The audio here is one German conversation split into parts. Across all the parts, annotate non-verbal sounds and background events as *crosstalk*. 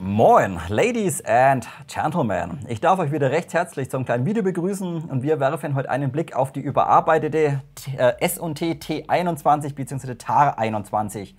Moin, Ladies and Gentlemen. Ich darf euch wieder recht herzlich zum kleinen Video begrüßen und wir werfen heute einen Blick auf die überarbeitete S&T T21 bzw. TAR 21.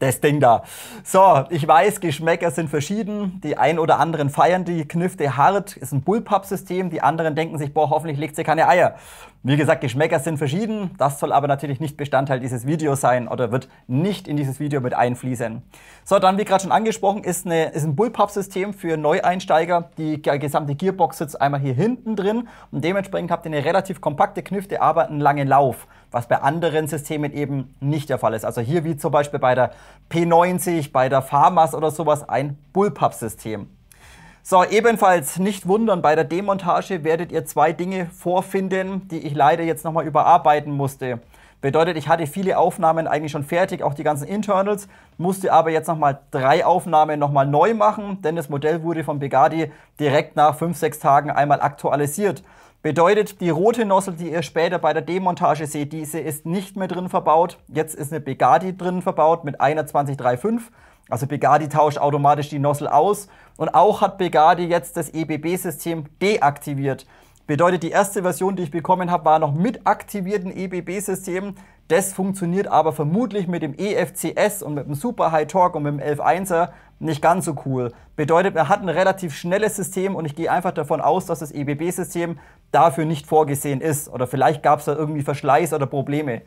Das Ding da. So, ich weiß, Geschmäcker sind verschieden. Die ein oder anderen feiern die Knifte hart, ist ein Bullpup-System. Die anderen denken sich, boah, hoffentlich legt sie keine Eier. Wie gesagt, Geschmäcker sind verschieden, das soll aber natürlich nicht Bestandteil dieses Videos sein oder wird nicht in dieses Video mit einfließen. So, dann wie gerade schon angesprochen, ist, eine, ist ein Bullpup-System für Neueinsteiger. Die gesamte Gearbox sitzt einmal hier hinten drin und dementsprechend habt ihr eine relativ kompakte Knüfte, aber einen langen Lauf, was bei anderen Systemen eben nicht der Fall ist. Also hier wie zum Beispiel bei der P90, bei der Farmers oder sowas ein Bullpup-System. So, ebenfalls nicht wundern, bei der Demontage werdet ihr zwei Dinge vorfinden, die ich leider jetzt nochmal überarbeiten musste. Bedeutet, ich hatte viele Aufnahmen eigentlich schon fertig, auch die ganzen Internals, musste aber jetzt nochmal drei Aufnahmen nochmal neu machen, denn das Modell wurde von Begadi direkt nach 5-6 Tagen einmal aktualisiert. Bedeutet, die rote Nossel, die ihr später bei der Demontage seht, diese ist nicht mehr drin verbaut. Jetzt ist eine Begadi drin verbaut mit einer 2035 also Begadi tauscht automatisch die Nozzle aus und auch hat Begadi jetzt das EBB-System deaktiviert. Bedeutet, die erste Version, die ich bekommen habe, war noch mit aktivierten EBB-Systemen. Das funktioniert aber vermutlich mit dem EFCS und mit dem Super High Torque und mit dem 11.1er nicht ganz so cool. Bedeutet, man hat ein relativ schnelles System und ich gehe einfach davon aus, dass das EBB-System dafür nicht vorgesehen ist. Oder vielleicht gab es da irgendwie Verschleiß oder Probleme.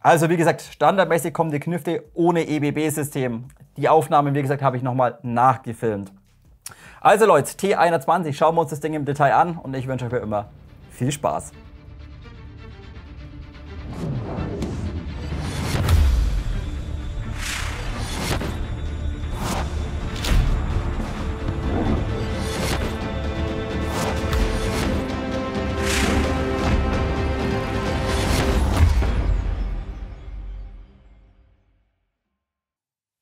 Also wie gesagt, standardmäßig kommen die Knüfte ohne EBB-System. Die Aufnahmen, wie gesagt, habe ich nochmal nachgefilmt. Also Leute, T21, schauen wir uns das Ding im Detail an und ich wünsche euch wie immer viel Spaß.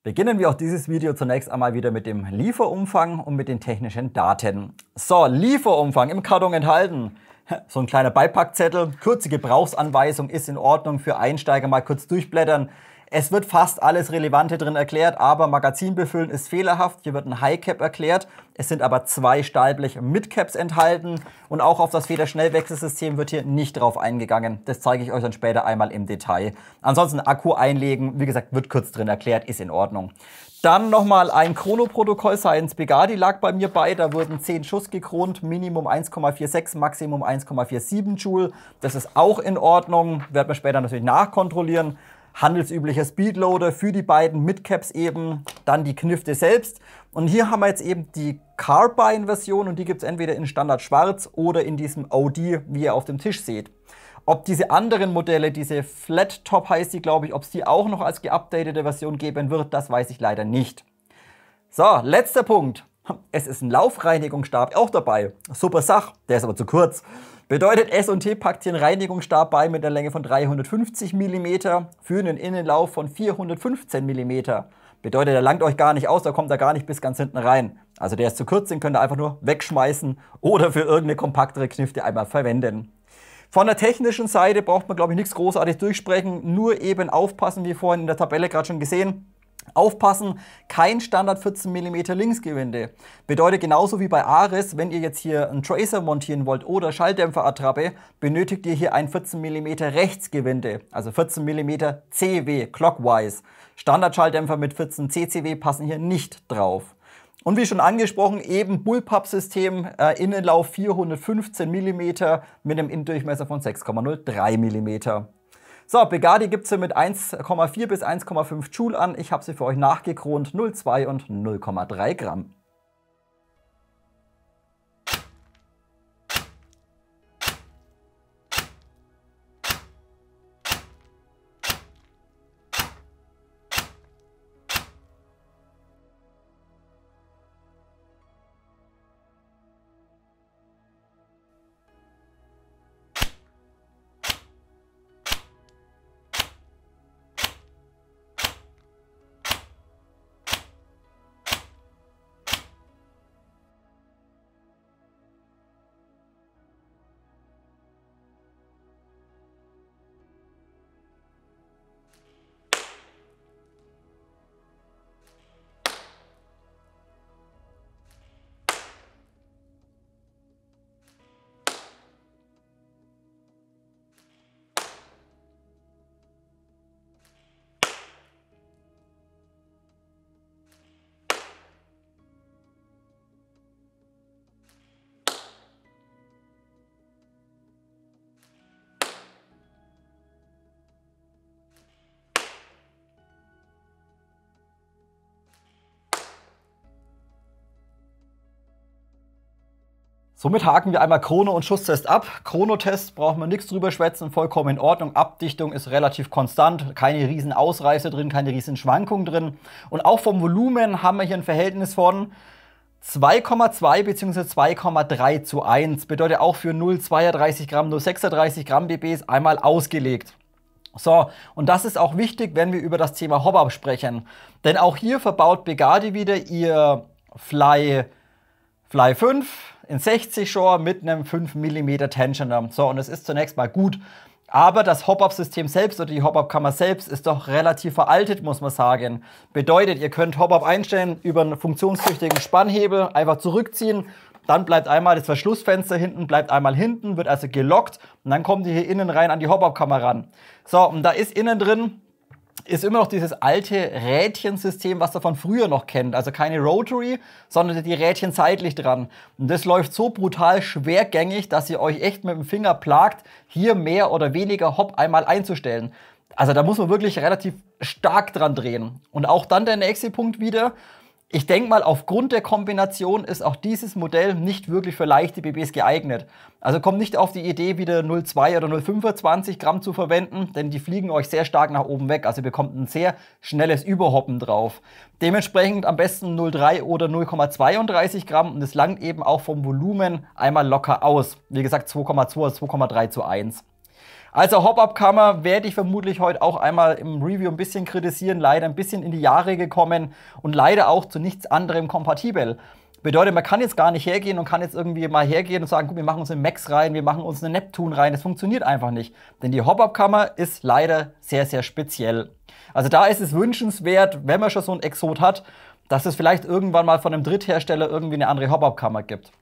Beginnen wir auch dieses Video zunächst einmal wieder mit dem Lieferumfang und mit den technischen Daten. So, Lieferumfang im Karton enthalten. *laughs* So ein kleiner Beipackzettel, kurze Gebrauchsanweisung ist in Ordnung für Einsteiger mal kurz durchblättern. Es wird fast alles Relevante drin erklärt, aber Magazin befüllen ist fehlerhaft. Hier wird ein High Cap erklärt. Es sind aber zwei Stahlblech Mid Caps enthalten und auch auf das Federschnellwechselsystem wird hier nicht drauf eingegangen. Das zeige ich euch dann später einmal im Detail. Ansonsten Akku einlegen, wie gesagt, wird kurz drin erklärt, ist in Ordnung. Dann nochmal ein Chronoprotokoll Science Begadi lag bei mir bei. Da wurden 10 Schuss gekront, Minimum 1,46, Maximum 1,47 Joule. Das ist auch in Ordnung, werden wir später natürlich nachkontrollieren handelsüblicher Speedloader für die beiden Midcaps eben, dann die Knifte selbst. Und hier haben wir jetzt eben die Carbine-Version und die gibt es entweder in Standard Schwarz oder in diesem OD, wie ihr auf dem Tisch seht. Ob diese anderen Modelle, diese Flat Top heißt die, glaube ich, ob es die auch noch als geupdatete Version geben wird, das weiß ich leider nicht. So, letzter Punkt. Es ist ein Laufreinigungsstab auch dabei. Super Sach, der ist aber zu kurz. Bedeutet S&T packt hier einen Reinigungsstab bei mit einer Länge von 350 mm für einen Innenlauf von 415 mm. Bedeutet, der langt euch gar nicht aus, da kommt er gar nicht bis ganz hinten rein. Also der ist zu kurz, den könnt ihr einfach nur wegschmeißen oder für irgendeine kompaktere Knifte einmal verwenden. Von der technischen Seite braucht man, glaube ich, nichts großartig durchsprechen, nur eben aufpassen, wie vorhin in der Tabelle gerade schon gesehen. Aufpassen, kein Standard 14 mm Linksgewinde. Bedeutet genauso wie bei Ares, wenn ihr jetzt hier einen Tracer montieren wollt oder Schalldämpferattrappe, benötigt ihr hier ein 14 mm Rechtsgewinde, also 14 mm CW, clockwise. Standardschalldämpfer mit 14 CCW passen hier nicht drauf. Und wie schon angesprochen, eben Bullpup-System, äh, Innenlauf 415 mm mit einem Innendurchmesser von 6,03 mm. So, Begadi gibt sie mit 1,4 bis 1,5 Joule an. Ich habe sie für euch nachgekront, 0,2 und 0,3 Gramm. Somit haken wir einmal Chrono und Schusstest ab. Chronotest brauchen wir nichts drüber schwätzen, vollkommen in Ordnung. Abdichtung ist relativ konstant, keine riesen Ausreißer drin, keine riesen Schwankungen drin. Und auch vom Volumen haben wir hier ein Verhältnis von 2,2 bzw. 2,3 zu 1. Bedeutet auch für 0,32 Gramm, 0,36 Gramm BBs einmal ausgelegt. So, und das ist auch wichtig, wenn wir über das Thema Hop-Up sprechen. Denn auch hier verbaut Begadi wieder ihr Fly, Fly 5, in 60 Shore mit einem 5 mm Tensioner. So, und es ist zunächst mal gut. Aber das Hop-Up-System selbst oder die Hop-Up-Kammer selbst ist doch relativ veraltet, muss man sagen. Bedeutet, ihr könnt Hop-Up einstellen über einen funktionstüchtigen Spannhebel, einfach zurückziehen, dann bleibt einmal das Verschlussfenster hinten, bleibt einmal hinten, wird also gelockt und dann kommt ihr hier innen rein an die Hop-Up-Kammer ran. So, und da ist innen drin ist immer noch dieses alte Rädchensystem, was er von früher noch kennt. Also keine Rotary, sondern die Rädchen seitlich dran. Und das läuft so brutal schwergängig, dass ihr euch echt mit dem Finger plagt, hier mehr oder weniger Hopp einmal einzustellen. Also da muss man wirklich relativ stark dran drehen. Und auch dann der nächste Punkt wieder, ich denke mal, aufgrund der Kombination ist auch dieses Modell nicht wirklich für leichte BBs geeignet. Also kommt nicht auf die Idee, wieder 0,2 oder 0,25 Gramm zu verwenden, denn die fliegen euch sehr stark nach oben weg. Also ihr bekommt ein sehr schnelles Überhoppen drauf. Dementsprechend am besten 0,3 oder 0,32 Gramm und es langt eben auch vom Volumen einmal locker aus. Wie gesagt, 2,2 oder 2,3 zu 1. Also Hop-Up-Kammer werde ich vermutlich heute auch einmal im Review ein bisschen kritisieren, leider ein bisschen in die Jahre gekommen und leider auch zu nichts anderem kompatibel. Bedeutet, man kann jetzt gar nicht hergehen und kann jetzt irgendwie mal hergehen und sagen, gut, wir machen uns eine Max rein, wir machen uns eine Neptune rein. Das funktioniert einfach nicht. Denn die Hop-Up-Kammer ist leider sehr, sehr speziell. Also da ist es wünschenswert, wenn man schon so einen Exot hat, dass es vielleicht irgendwann mal von einem Dritthersteller irgendwie eine andere Hop-Up-Kammer gibt.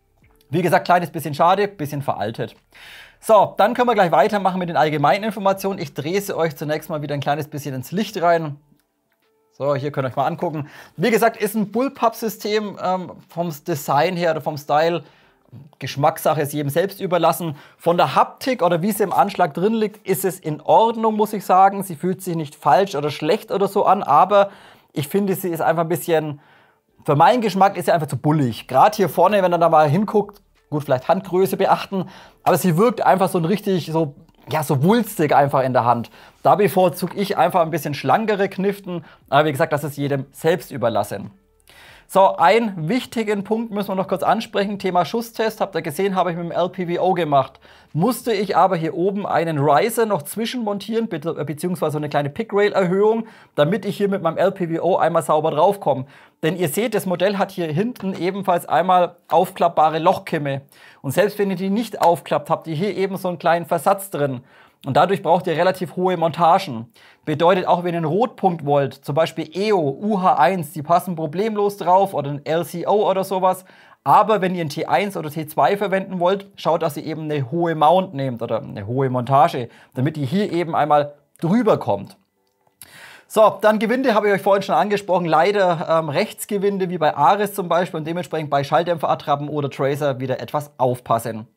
Wie gesagt, kleines bisschen schade, bisschen veraltet. So, dann können wir gleich weitermachen mit den allgemeinen Informationen. Ich drehe sie euch zunächst mal wieder ein kleines bisschen ins Licht rein. So, hier könnt ihr euch mal angucken. Wie gesagt, ist ein Bullpup-System ähm, vom Design her oder vom Style. Geschmackssache ist jedem selbst überlassen. Von der Haptik oder wie sie im Anschlag drin liegt, ist es in Ordnung, muss ich sagen. Sie fühlt sich nicht falsch oder schlecht oder so an, aber ich finde, sie ist einfach ein bisschen, für meinen Geschmack ist sie einfach zu bullig. Gerade hier vorne, wenn ihr da mal hinguckt, Gut, vielleicht Handgröße beachten, aber sie wirkt einfach so ein richtig so ja, so wulstig einfach in der Hand. Da bevorzuge ich einfach ein bisschen schlankere Kniften, aber wie gesagt, das ist jedem selbst überlassen. So, einen wichtigen Punkt müssen wir noch kurz ansprechen. Thema Schusstest, habt ihr gesehen, habe ich mit dem LPVO gemacht. Musste ich aber hier oben einen Riser noch zwischenmontieren, beziehungsweise eine kleine Pickrail-Erhöhung, damit ich hier mit meinem LPVO einmal sauber draufkomme. Denn ihr seht, das Modell hat hier hinten ebenfalls einmal aufklappbare Lochkimme. Und selbst wenn ihr die nicht aufklappt, habt ihr hier eben so einen kleinen Versatz drin. Und dadurch braucht ihr relativ hohe Montagen. Bedeutet, auch wenn ihr einen Rotpunkt wollt, zum Beispiel EO, UH1, die passen problemlos drauf oder ein LCO oder sowas. Aber wenn ihr einen T1 oder T2 verwenden wollt, schaut, dass ihr eben eine hohe Mount nehmt oder eine hohe Montage, damit ihr hier eben einmal drüber kommt. So, dann Gewinde habe ich euch vorhin schon angesprochen. Leider ähm, Rechtsgewinde wie bei Ares zum Beispiel und dementsprechend bei Schalldämpferattrappen oder Tracer wieder etwas aufpassen.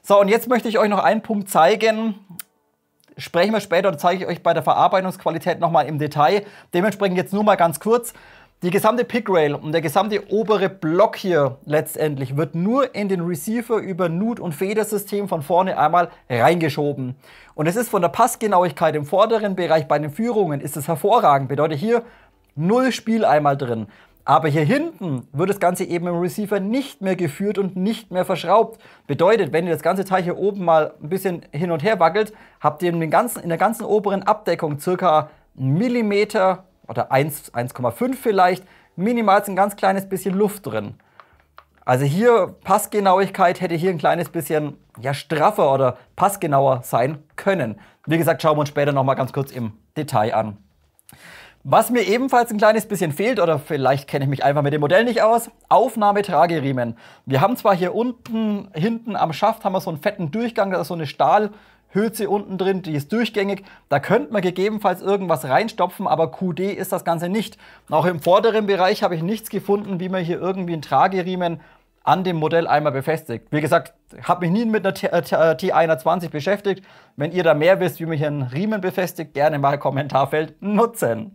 So, und jetzt möchte ich euch noch einen Punkt zeigen, sprechen wir später oder zeige ich euch bei der Verarbeitungsqualität nochmal im Detail. Dementsprechend jetzt nur mal ganz kurz. Die gesamte Pickrail und der gesamte obere Block hier letztendlich wird nur in den Receiver über Nut- und Federsystem von vorne einmal reingeschoben. Und es ist von der Passgenauigkeit im vorderen Bereich bei den Führungen ist es hervorragend. Bedeutet hier null Spiel einmal drin. Aber hier hinten wird das Ganze eben im Receiver nicht mehr geführt und nicht mehr verschraubt. Bedeutet, wenn ihr das ganze Teil hier oben mal ein bisschen hin und her wackelt, habt ihr in, den ganzen, in der ganzen oberen Abdeckung circa Millimeter oder 1,5 vielleicht, minimal ein ganz kleines bisschen Luft drin. Also hier Passgenauigkeit hätte hier ein kleines bisschen ja, straffer oder passgenauer sein können. Wie gesagt, schauen wir uns später nochmal ganz kurz im Detail an. Was mir ebenfalls ein kleines bisschen fehlt, oder vielleicht kenne ich mich einfach mit dem Modell nicht aus, Aufnahmetrageriemen. Wir haben zwar hier unten, hinten am Schaft haben wir so einen fetten Durchgang, da ist so eine Stahlhülse unten drin, die ist durchgängig. Da könnte man gegebenenfalls irgendwas reinstopfen, aber QD ist das Ganze nicht. Auch im vorderen Bereich habe ich nichts gefunden, wie man hier irgendwie einen Trageriemen an dem Modell einmal befestigt. Wie gesagt, habe mich nie mit einer t 120 äh, äh, beschäftigt. Wenn ihr da mehr wisst, wie man hier einen Riemen befestigt, gerne mal Kommentarfeld nutzen.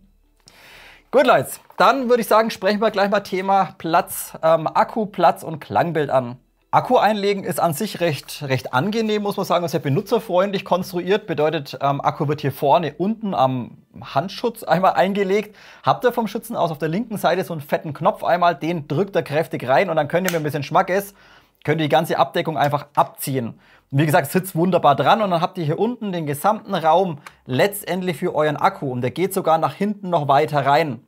Gut, Leute, dann würde ich sagen, sprechen wir gleich mal Thema Platz, ähm, Akku, Platz und Klangbild an. Akku einlegen ist an sich recht, recht angenehm, muss man sagen, ist ja benutzerfreundlich konstruiert. Bedeutet, ähm, Akku wird hier vorne unten am Handschutz einmal eingelegt. Habt ihr vom Schützen aus auf der linken Seite so einen fetten Knopf einmal, den drückt er kräftig rein und dann könnt ihr, mir ein bisschen Schmack essen könnt ihr die ganze Abdeckung einfach abziehen. wie gesagt, sitzt wunderbar dran und dann habt ihr hier unten den gesamten Raum letztendlich für euren Akku und der geht sogar nach hinten noch weiter rein.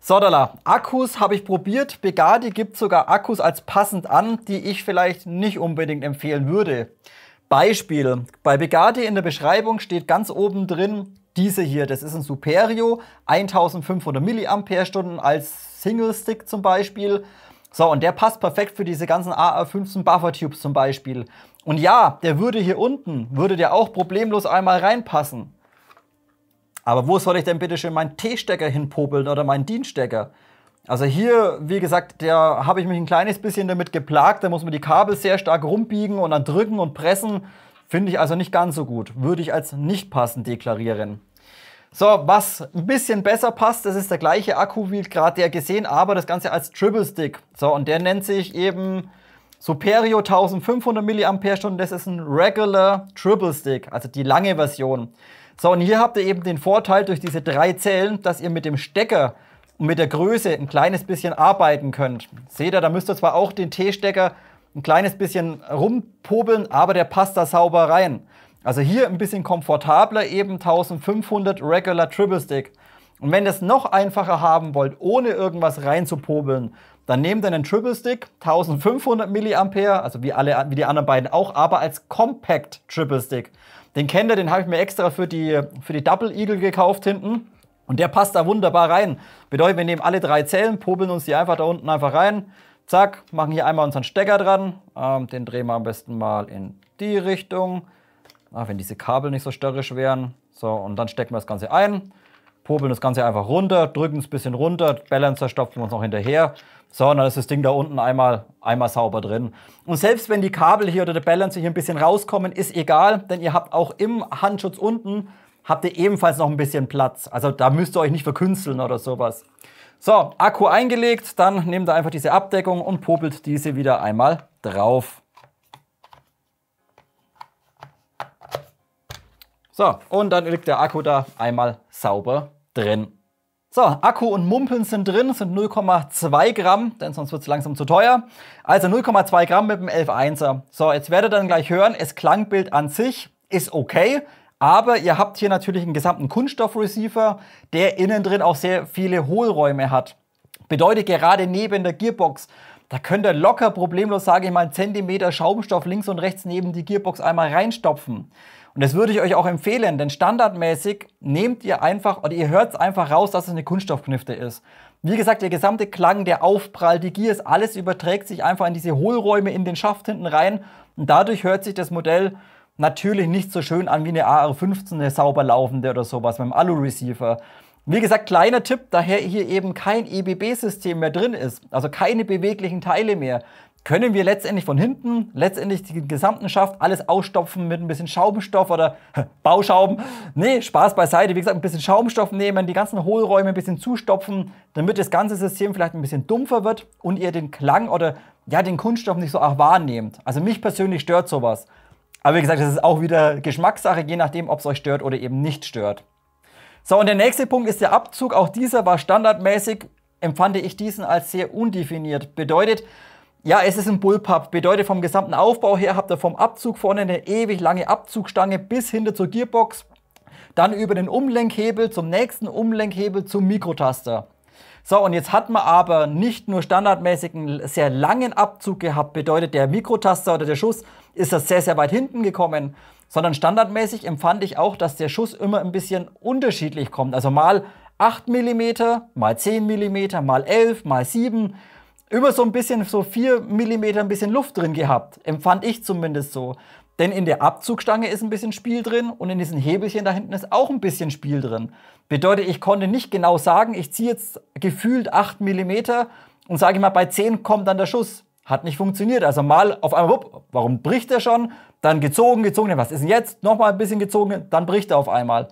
Sodala, Akkus habe ich probiert. Begadi gibt sogar Akkus als passend an, die ich vielleicht nicht unbedingt empfehlen würde. Beispiel, bei Begadi in der Beschreibung steht ganz oben drin, diese hier, das ist ein Superio, 1500 mAh als Single Stick zum Beispiel so, und der passt perfekt für diese ganzen ar 15 Buffer Tubes zum Beispiel. Und ja, der würde hier unten, würde der auch problemlos einmal reinpassen. Aber wo soll ich denn bitte schön meinen T-Stecker hinpopeln oder meinen DIN-Stecker? Also hier, wie gesagt, da habe ich mich ein kleines bisschen damit geplagt. Da muss man die Kabel sehr stark rumbiegen und dann drücken und pressen. Finde ich also nicht ganz so gut. Würde ich als nicht passend deklarieren. So, was ein bisschen besser passt, das ist der gleiche Akku wie gerade der gesehen, aber das Ganze als Triple Stick. So, und der nennt sich eben Superio 1500 mAh, das ist ein Regular Triple Stick, also die lange Version. So, und hier habt ihr eben den Vorteil durch diese drei Zellen, dass ihr mit dem Stecker und mit der Größe ein kleines bisschen arbeiten könnt. Seht ihr, da müsst ihr zwar auch den T-Stecker ein kleines bisschen rumpobeln, aber der passt da sauber rein. Also hier ein bisschen komfortabler eben 1500 Regular Triple Stick. Und wenn ihr es noch einfacher haben wollt, ohne irgendwas reinzupobeln, dann nehmt einen Triple Stick, 1500 mA, also wie, alle, wie die anderen beiden auch, aber als Compact Triple Stick. Den kennt ihr, den habe ich mir extra für die, für die Double Eagle gekauft hinten. Und der passt da wunderbar rein. Bedeutet, wir nehmen alle drei Zellen, popeln uns die einfach da unten einfach rein. Zack, machen hier einmal unseren Stecker dran. Ähm, den drehen wir am besten mal in die Richtung. Ach, wenn diese Kabel nicht so störrisch wären. So, und dann stecken wir das Ganze ein, popeln das Ganze einfach runter, drücken es ein bisschen runter, Balancer stopfen wir uns noch hinterher. So, und dann ist das Ding da unten einmal, einmal sauber drin. Und selbst wenn die Kabel hier oder der Balancer hier ein bisschen rauskommen, ist egal, denn ihr habt auch im Handschutz unten, habt ihr ebenfalls noch ein bisschen Platz. Also da müsst ihr euch nicht verkünsteln oder sowas. So, Akku eingelegt, dann nehmt ihr einfach diese Abdeckung und popelt diese wieder einmal drauf. So, und dann liegt der Akku da einmal sauber drin. So, Akku und Mumpeln sind drin, sind 0,2 Gramm, denn sonst wird es langsam zu teuer. Also 0,2 Gramm mit dem 11.1er. So, jetzt werdet ihr dann gleich hören, das Klangbild an sich ist okay, aber ihr habt hier natürlich einen gesamten Kunststoffreceiver, der innen drin auch sehr viele Hohlräume hat. Bedeutet gerade neben der Gearbox, da könnt ihr locker problemlos, sage ich mal, einen Zentimeter Schaumstoff links und rechts neben die Gearbox einmal reinstopfen. Und das würde ich euch auch empfehlen, denn standardmäßig nehmt ihr einfach oder ihr hört es einfach raus, dass es eine Kunststoffknifte ist. Wie gesagt, der gesamte Klang, der Aufprall, die Gears, alles überträgt sich einfach in diese Hohlräume in den Schaft hinten rein. Und dadurch hört sich das Modell natürlich nicht so schön an wie eine AR15, eine sauber laufende oder sowas mit dem Alu-Receiver. Wie gesagt, kleiner Tipp, daher hier eben kein EBB-System mehr drin ist, also keine beweglichen Teile mehr, können wir letztendlich von hinten, letztendlich den gesamten Schaft, alles ausstopfen mit ein bisschen Schaubenstoff oder Bauschauben. Nee, Spaß beiseite. Wie gesagt, ein bisschen Schaubenstoff nehmen, die ganzen Hohlräume ein bisschen zustopfen, damit das ganze System vielleicht ein bisschen dumpfer wird und ihr den Klang oder ja, den Kunststoff nicht so auch wahrnehmt. Also mich persönlich stört sowas. Aber wie gesagt, das ist auch wieder Geschmackssache, je nachdem, ob es euch stört oder eben nicht stört. So, und der nächste Punkt ist der Abzug. Auch dieser war standardmäßig, empfand ich diesen als sehr undefiniert. Bedeutet, ja, es ist ein Bullpup. Bedeutet vom gesamten Aufbau her habt ihr vom Abzug vorne eine ewig lange Abzugstange bis hinter zur Gearbox, dann über den Umlenkhebel zum nächsten Umlenkhebel zum Mikrotaster. So, und jetzt hat man aber nicht nur standardmäßig einen sehr langen Abzug gehabt, bedeutet der Mikrotaster oder der Schuss ist das sehr, sehr weit hinten gekommen, sondern standardmäßig empfand ich auch, dass der Schuss immer ein bisschen unterschiedlich kommt. Also mal 8 mm, mal 10 mm, mal 11, mal 7 immer so ein bisschen, so 4 mm ein bisschen Luft drin gehabt. Empfand ich zumindest so. Denn in der Abzugstange ist ein bisschen Spiel drin und in diesen Hebelchen da hinten ist auch ein bisschen Spiel drin. Bedeutet, ich konnte nicht genau sagen, ich ziehe jetzt gefühlt 8 mm und sage mal, bei 10 kommt dann der Schuss. Hat nicht funktioniert. Also mal auf einmal, wupp, warum bricht er schon? Dann gezogen, gezogen, was ist denn jetzt? Nochmal ein bisschen gezogen, dann bricht er auf einmal.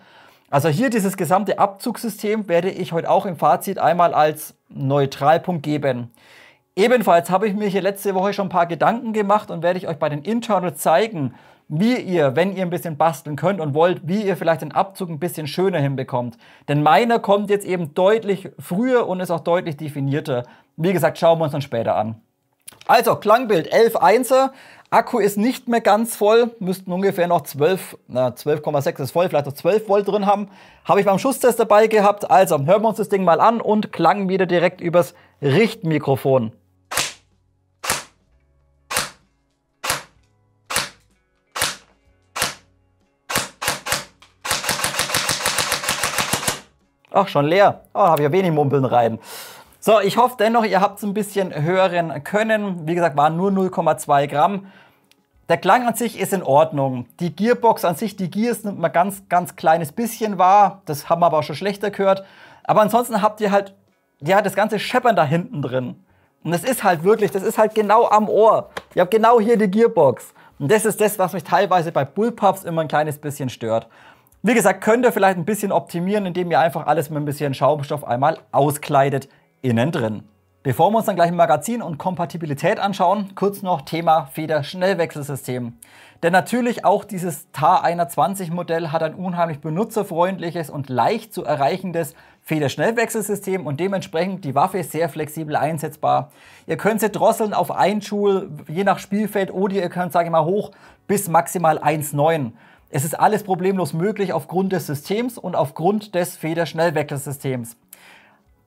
Also hier dieses gesamte Abzugssystem werde ich heute auch im Fazit einmal als Neutralpunkt geben. Ebenfalls habe ich mir hier letzte Woche schon ein paar Gedanken gemacht und werde ich euch bei den Internals zeigen, wie ihr, wenn ihr ein bisschen basteln könnt und wollt, wie ihr vielleicht den Abzug ein bisschen schöner hinbekommt. Denn meiner kommt jetzt eben deutlich früher und ist auch deutlich definierter. Wie gesagt, schauen wir uns dann später an. Also, Klangbild 11.1er. Akku ist nicht mehr ganz voll, müssten ungefähr noch 12, na 12,6 ist voll, vielleicht noch 12 Volt drin haben. Habe ich beim Schusstest dabei gehabt. Also, hören wir uns das Ding mal an und klang wieder direkt übers Richtmikrofon. Ach, schon leer. Oh, habe ich ja wenig Mumpeln rein. So, ich hoffe dennoch, ihr habt es ein bisschen hören können. Wie gesagt, waren nur 0,2 Gramm. Der Klang an sich ist in Ordnung. Die Gearbox an sich, die Gears nimmt man ganz, ganz kleines bisschen wahr. Das haben wir aber auch schon schlechter gehört. Aber ansonsten habt ihr halt, ja, das ganze Scheppern da hinten drin. Und das ist halt wirklich, das ist halt genau am Ohr. Ihr habt genau hier die Gearbox. Und das ist das, was mich teilweise bei Bullpups immer ein kleines bisschen stört. Wie gesagt, könnt ihr vielleicht ein bisschen optimieren, indem ihr einfach alles mit ein bisschen Schaumstoff einmal auskleidet innen drin. Bevor wir uns dann gleich Magazin und Kompatibilität anschauen, kurz noch Thema Feder-Schnellwechselsystem. Denn natürlich auch dieses TAR 120 Modell hat ein unheimlich benutzerfreundliches und leicht zu erreichendes Federschnellwechselsystem und dementsprechend die Waffe sehr flexibel einsetzbar. Ihr könnt sie drosseln auf Einschul, je nach Spielfeld oder ihr könnt, sage ich mal, hoch bis maximal 1,9. Es ist alles problemlos möglich aufgrund des Systems und aufgrund des Federschnellwechselsystems.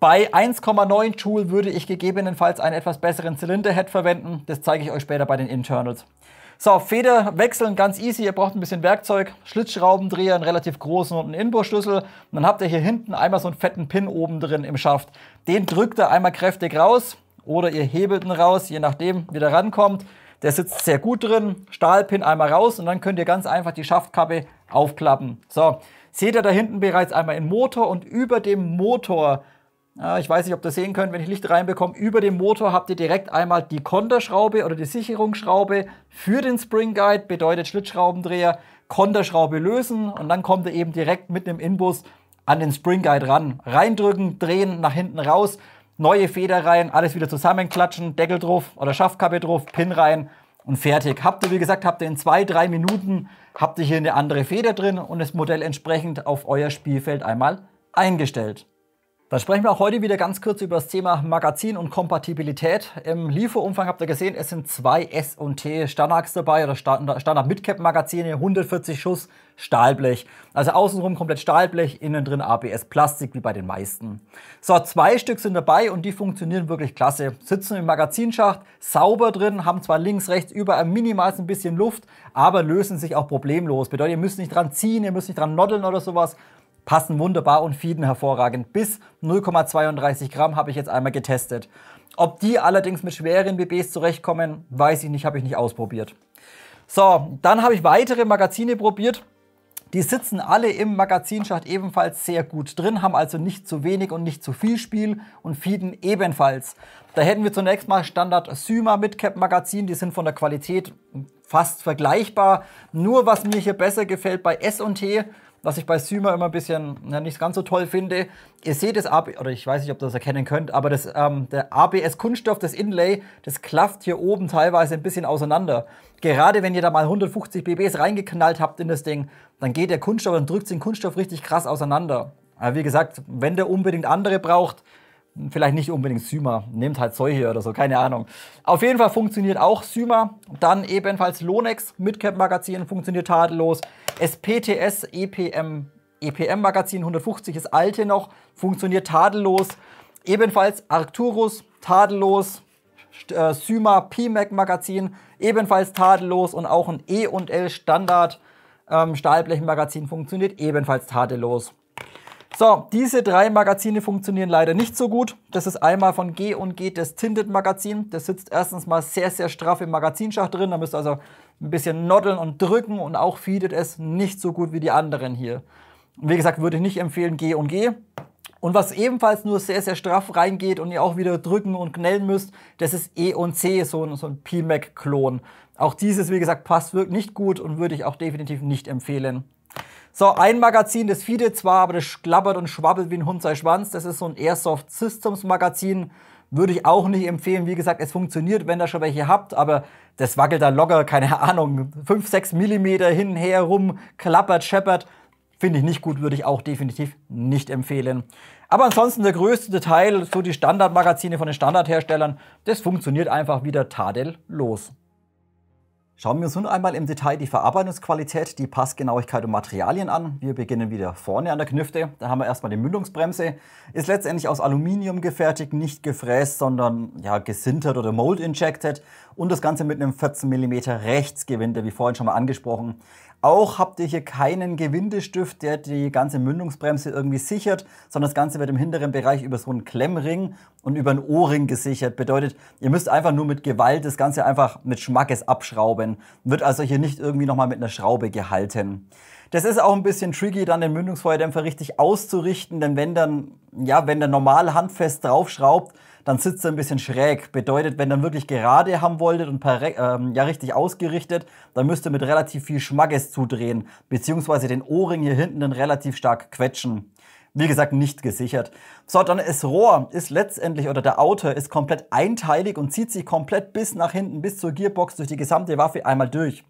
Bei 1,9 Joule würde ich gegebenenfalls einen etwas besseren Zylinderhead verwenden. Das zeige ich euch später bei den Internals. So, Feder wechseln, ganz easy. Ihr braucht ein bisschen Werkzeug, Schlitzschraubendreher, einen relativ großen und einen Inbusschlüssel. Und dann habt ihr hier hinten einmal so einen fetten Pin oben drin im Schaft. Den drückt ihr einmal kräftig raus oder ihr hebelt ihn raus, je nachdem, wie der rankommt. Der sitzt sehr gut drin. Stahlpin einmal raus und dann könnt ihr ganz einfach die Schaftkappe aufklappen. So, seht ihr da hinten bereits einmal den Motor und über dem Motor, äh, ich weiß nicht, ob ihr sehen könnt, wenn ich Licht reinbekomme, über dem Motor habt ihr direkt einmal die Konterschraube oder die Sicherungsschraube für den Spring Guide, bedeutet Schlitzschraubendreher, Konterschraube lösen und dann kommt ihr eben direkt mit einem Inbus an den Spring Guide ran. Reindrücken, drehen, nach hinten raus neue Feder rein, alles wieder zusammenklatschen, Deckel drauf oder Schaftkappe drauf, Pin rein und fertig. Habt ihr, wie gesagt, habt ihr in zwei, drei Minuten, habt ihr hier eine andere Feder drin und das Modell entsprechend auf euer Spielfeld einmal eingestellt. Dann sprechen wir auch heute wieder ganz kurz über das Thema Magazin und Kompatibilität. Im Lieferumfang habt ihr gesehen, es sind zwei S und T Standards dabei oder Standard Midcap Magazine, 140 Schuss Stahlblech. Also außenrum komplett Stahlblech, innen drin ABS Plastik wie bei den meisten. So, zwei Stück sind dabei und die funktionieren wirklich klasse. Sitzen im Magazinschacht, sauber drin, haben zwar links, rechts, überall minimal ein bisschen Luft, aber lösen sich auch problemlos. Bedeutet, ihr müsst nicht dran ziehen, ihr müsst nicht dran noddeln oder sowas, passen wunderbar und fieden hervorragend. Bis 0,32 Gramm habe ich jetzt einmal getestet. Ob die allerdings mit schweren BBs zurechtkommen, weiß ich nicht, habe ich nicht ausprobiert. So, dann habe ich weitere Magazine probiert. Die sitzen alle im Magazinschacht ebenfalls sehr gut drin, haben also nicht zu wenig und nicht zu viel Spiel und fieden ebenfalls. Da hätten wir zunächst mal Standard Syma Midcap Magazin, die sind von der Qualität fast vergleichbar. Nur was mir hier besser gefällt bei S&T was ich bei Syma immer ein bisschen na, nicht ganz so toll finde. Ihr seht das ABS, oder ich weiß nicht, ob ihr das erkennen könnt, aber das, ähm, der ABS-Kunststoff, das Inlay, das klafft hier oben teilweise ein bisschen auseinander. Gerade wenn ihr da mal 150 BBs reingeknallt habt in das Ding, dann geht der Kunststoff, dann drückt den Kunststoff richtig krass auseinander. Aber wie gesagt, wenn der unbedingt andere braucht, vielleicht nicht unbedingt Syma. Nehmt halt solche oder so, keine Ahnung. Auf jeden Fall funktioniert auch Syma. Dann ebenfalls Lonex, Midcap-Magazin funktioniert tadellos. SPTS, EPM, EPM-Magazin 150, ist alte noch, funktioniert tadellos. Ebenfalls Arcturus, tadellos. Äh, Syma PMAC-Magazin, ebenfalls tadellos. Und auch ein E&L Standard ähm, Stahlblechmagazin funktioniert ebenfalls tadellos. So, diese drei Magazine funktionieren leider nicht so gut. Das ist einmal von G und G das Tinted Magazin. Das sitzt erstens mal sehr, sehr straff im Magazinschacht drin. Da müsst ihr also ein bisschen noddeln und drücken und auch feedet es nicht so gut wie die anderen hier. Und wie gesagt, würde ich nicht empfehlen G und G. Und was ebenfalls nur sehr, sehr straff reingeht und ihr auch wieder drücken und knellen müsst, das ist E und C, so ein, so ein PMAC-Klon. Auch dieses, wie gesagt, passt wirklich nicht gut und würde ich auch definitiv nicht empfehlen. So, ein Magazin, das viele zwar, aber das klappert und schwabbelt wie ein Hund sei Schwanz. Das ist so ein Airsoft Systems Magazin. Würde ich auch nicht empfehlen. Wie gesagt, es funktioniert, wenn ihr schon welche habt, aber das wackelt da locker, keine *laughs* Ahnung, 5, 6 Millimeter hin, her, rum, klappert, scheppert. Finde ich nicht gut, würde ich auch definitiv nicht empfehlen. Aber ansonsten der größte Teil, so die Standardmagazine von den Standardherstellern, das funktioniert einfach wieder tadellos. Schauen wir uns nun einmal im Detail die Verarbeitungsqualität, die Passgenauigkeit und Materialien an. Wir beginnen wieder vorne an der Knüfte. Da haben wir erstmal die Mündungsbremse. Ist letztendlich aus Aluminium gefertigt, nicht gefräst, sondern ja, gesintert oder mold injected. Und das Ganze mit einem 14 mm Rechtsgewinde, wie vorhin schon mal angesprochen. Auch habt ihr hier keinen Gewindestift, der die ganze Mündungsbremse irgendwie sichert, sondern das Ganze wird im hinteren Bereich über so einen Klemmring und über einen O-Ring gesichert. Bedeutet, ihr müsst einfach nur mit Gewalt das Ganze einfach mit Schmackes abschrauben. Wird also hier nicht irgendwie nochmal mit einer Schraube gehalten. Das ist auch ein bisschen tricky, dann den Mündungsfeuerdämpfer richtig auszurichten, denn wenn dann, ja, wenn der normal handfest draufschraubt, dann sitzt er ein bisschen schräg. Bedeutet, wenn ihr wirklich gerade haben wolltet und per, ähm, ja richtig ausgerichtet, dann müsst ihr mit relativ viel Schmackes zudrehen, beziehungsweise den Ohrring hier hinten dann relativ stark quetschen. Wie gesagt, nicht gesichert. So, dann ist Rohr, ist letztendlich, oder der Outer ist komplett einteilig und zieht sich komplett bis nach hinten, bis zur Gearbox durch die gesamte Waffe einmal durch.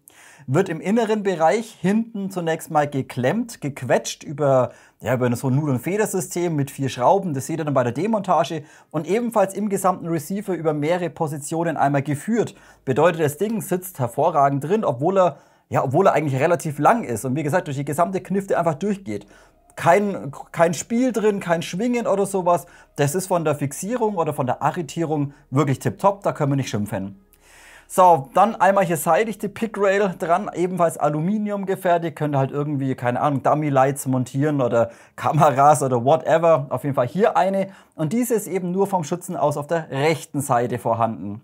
Wird im inneren Bereich hinten zunächst mal geklemmt, gequetscht über, ja, über so ein Nudel- und Federsystem mit vier Schrauben. Das seht ihr dann bei der Demontage. Und ebenfalls im gesamten Receiver über mehrere Positionen einmal geführt. Bedeutet, das Ding sitzt hervorragend drin, obwohl er ja, obwohl er eigentlich relativ lang ist und wie gesagt durch die gesamte Knifte einfach durchgeht kein, kein Spiel drin, kein Schwingen oder sowas. Das ist von der Fixierung oder von der Arretierung wirklich tipptopp, da können wir nicht schimpfen. So, dann einmal hier seitig die Pickrail dran, ebenfalls Aluminium gefertigt. Könnt ihr halt irgendwie, keine Ahnung, Dummy-Lights montieren oder Kameras oder whatever. Auf jeden Fall hier eine. Und diese ist eben nur vom Schützen aus auf der rechten Seite vorhanden.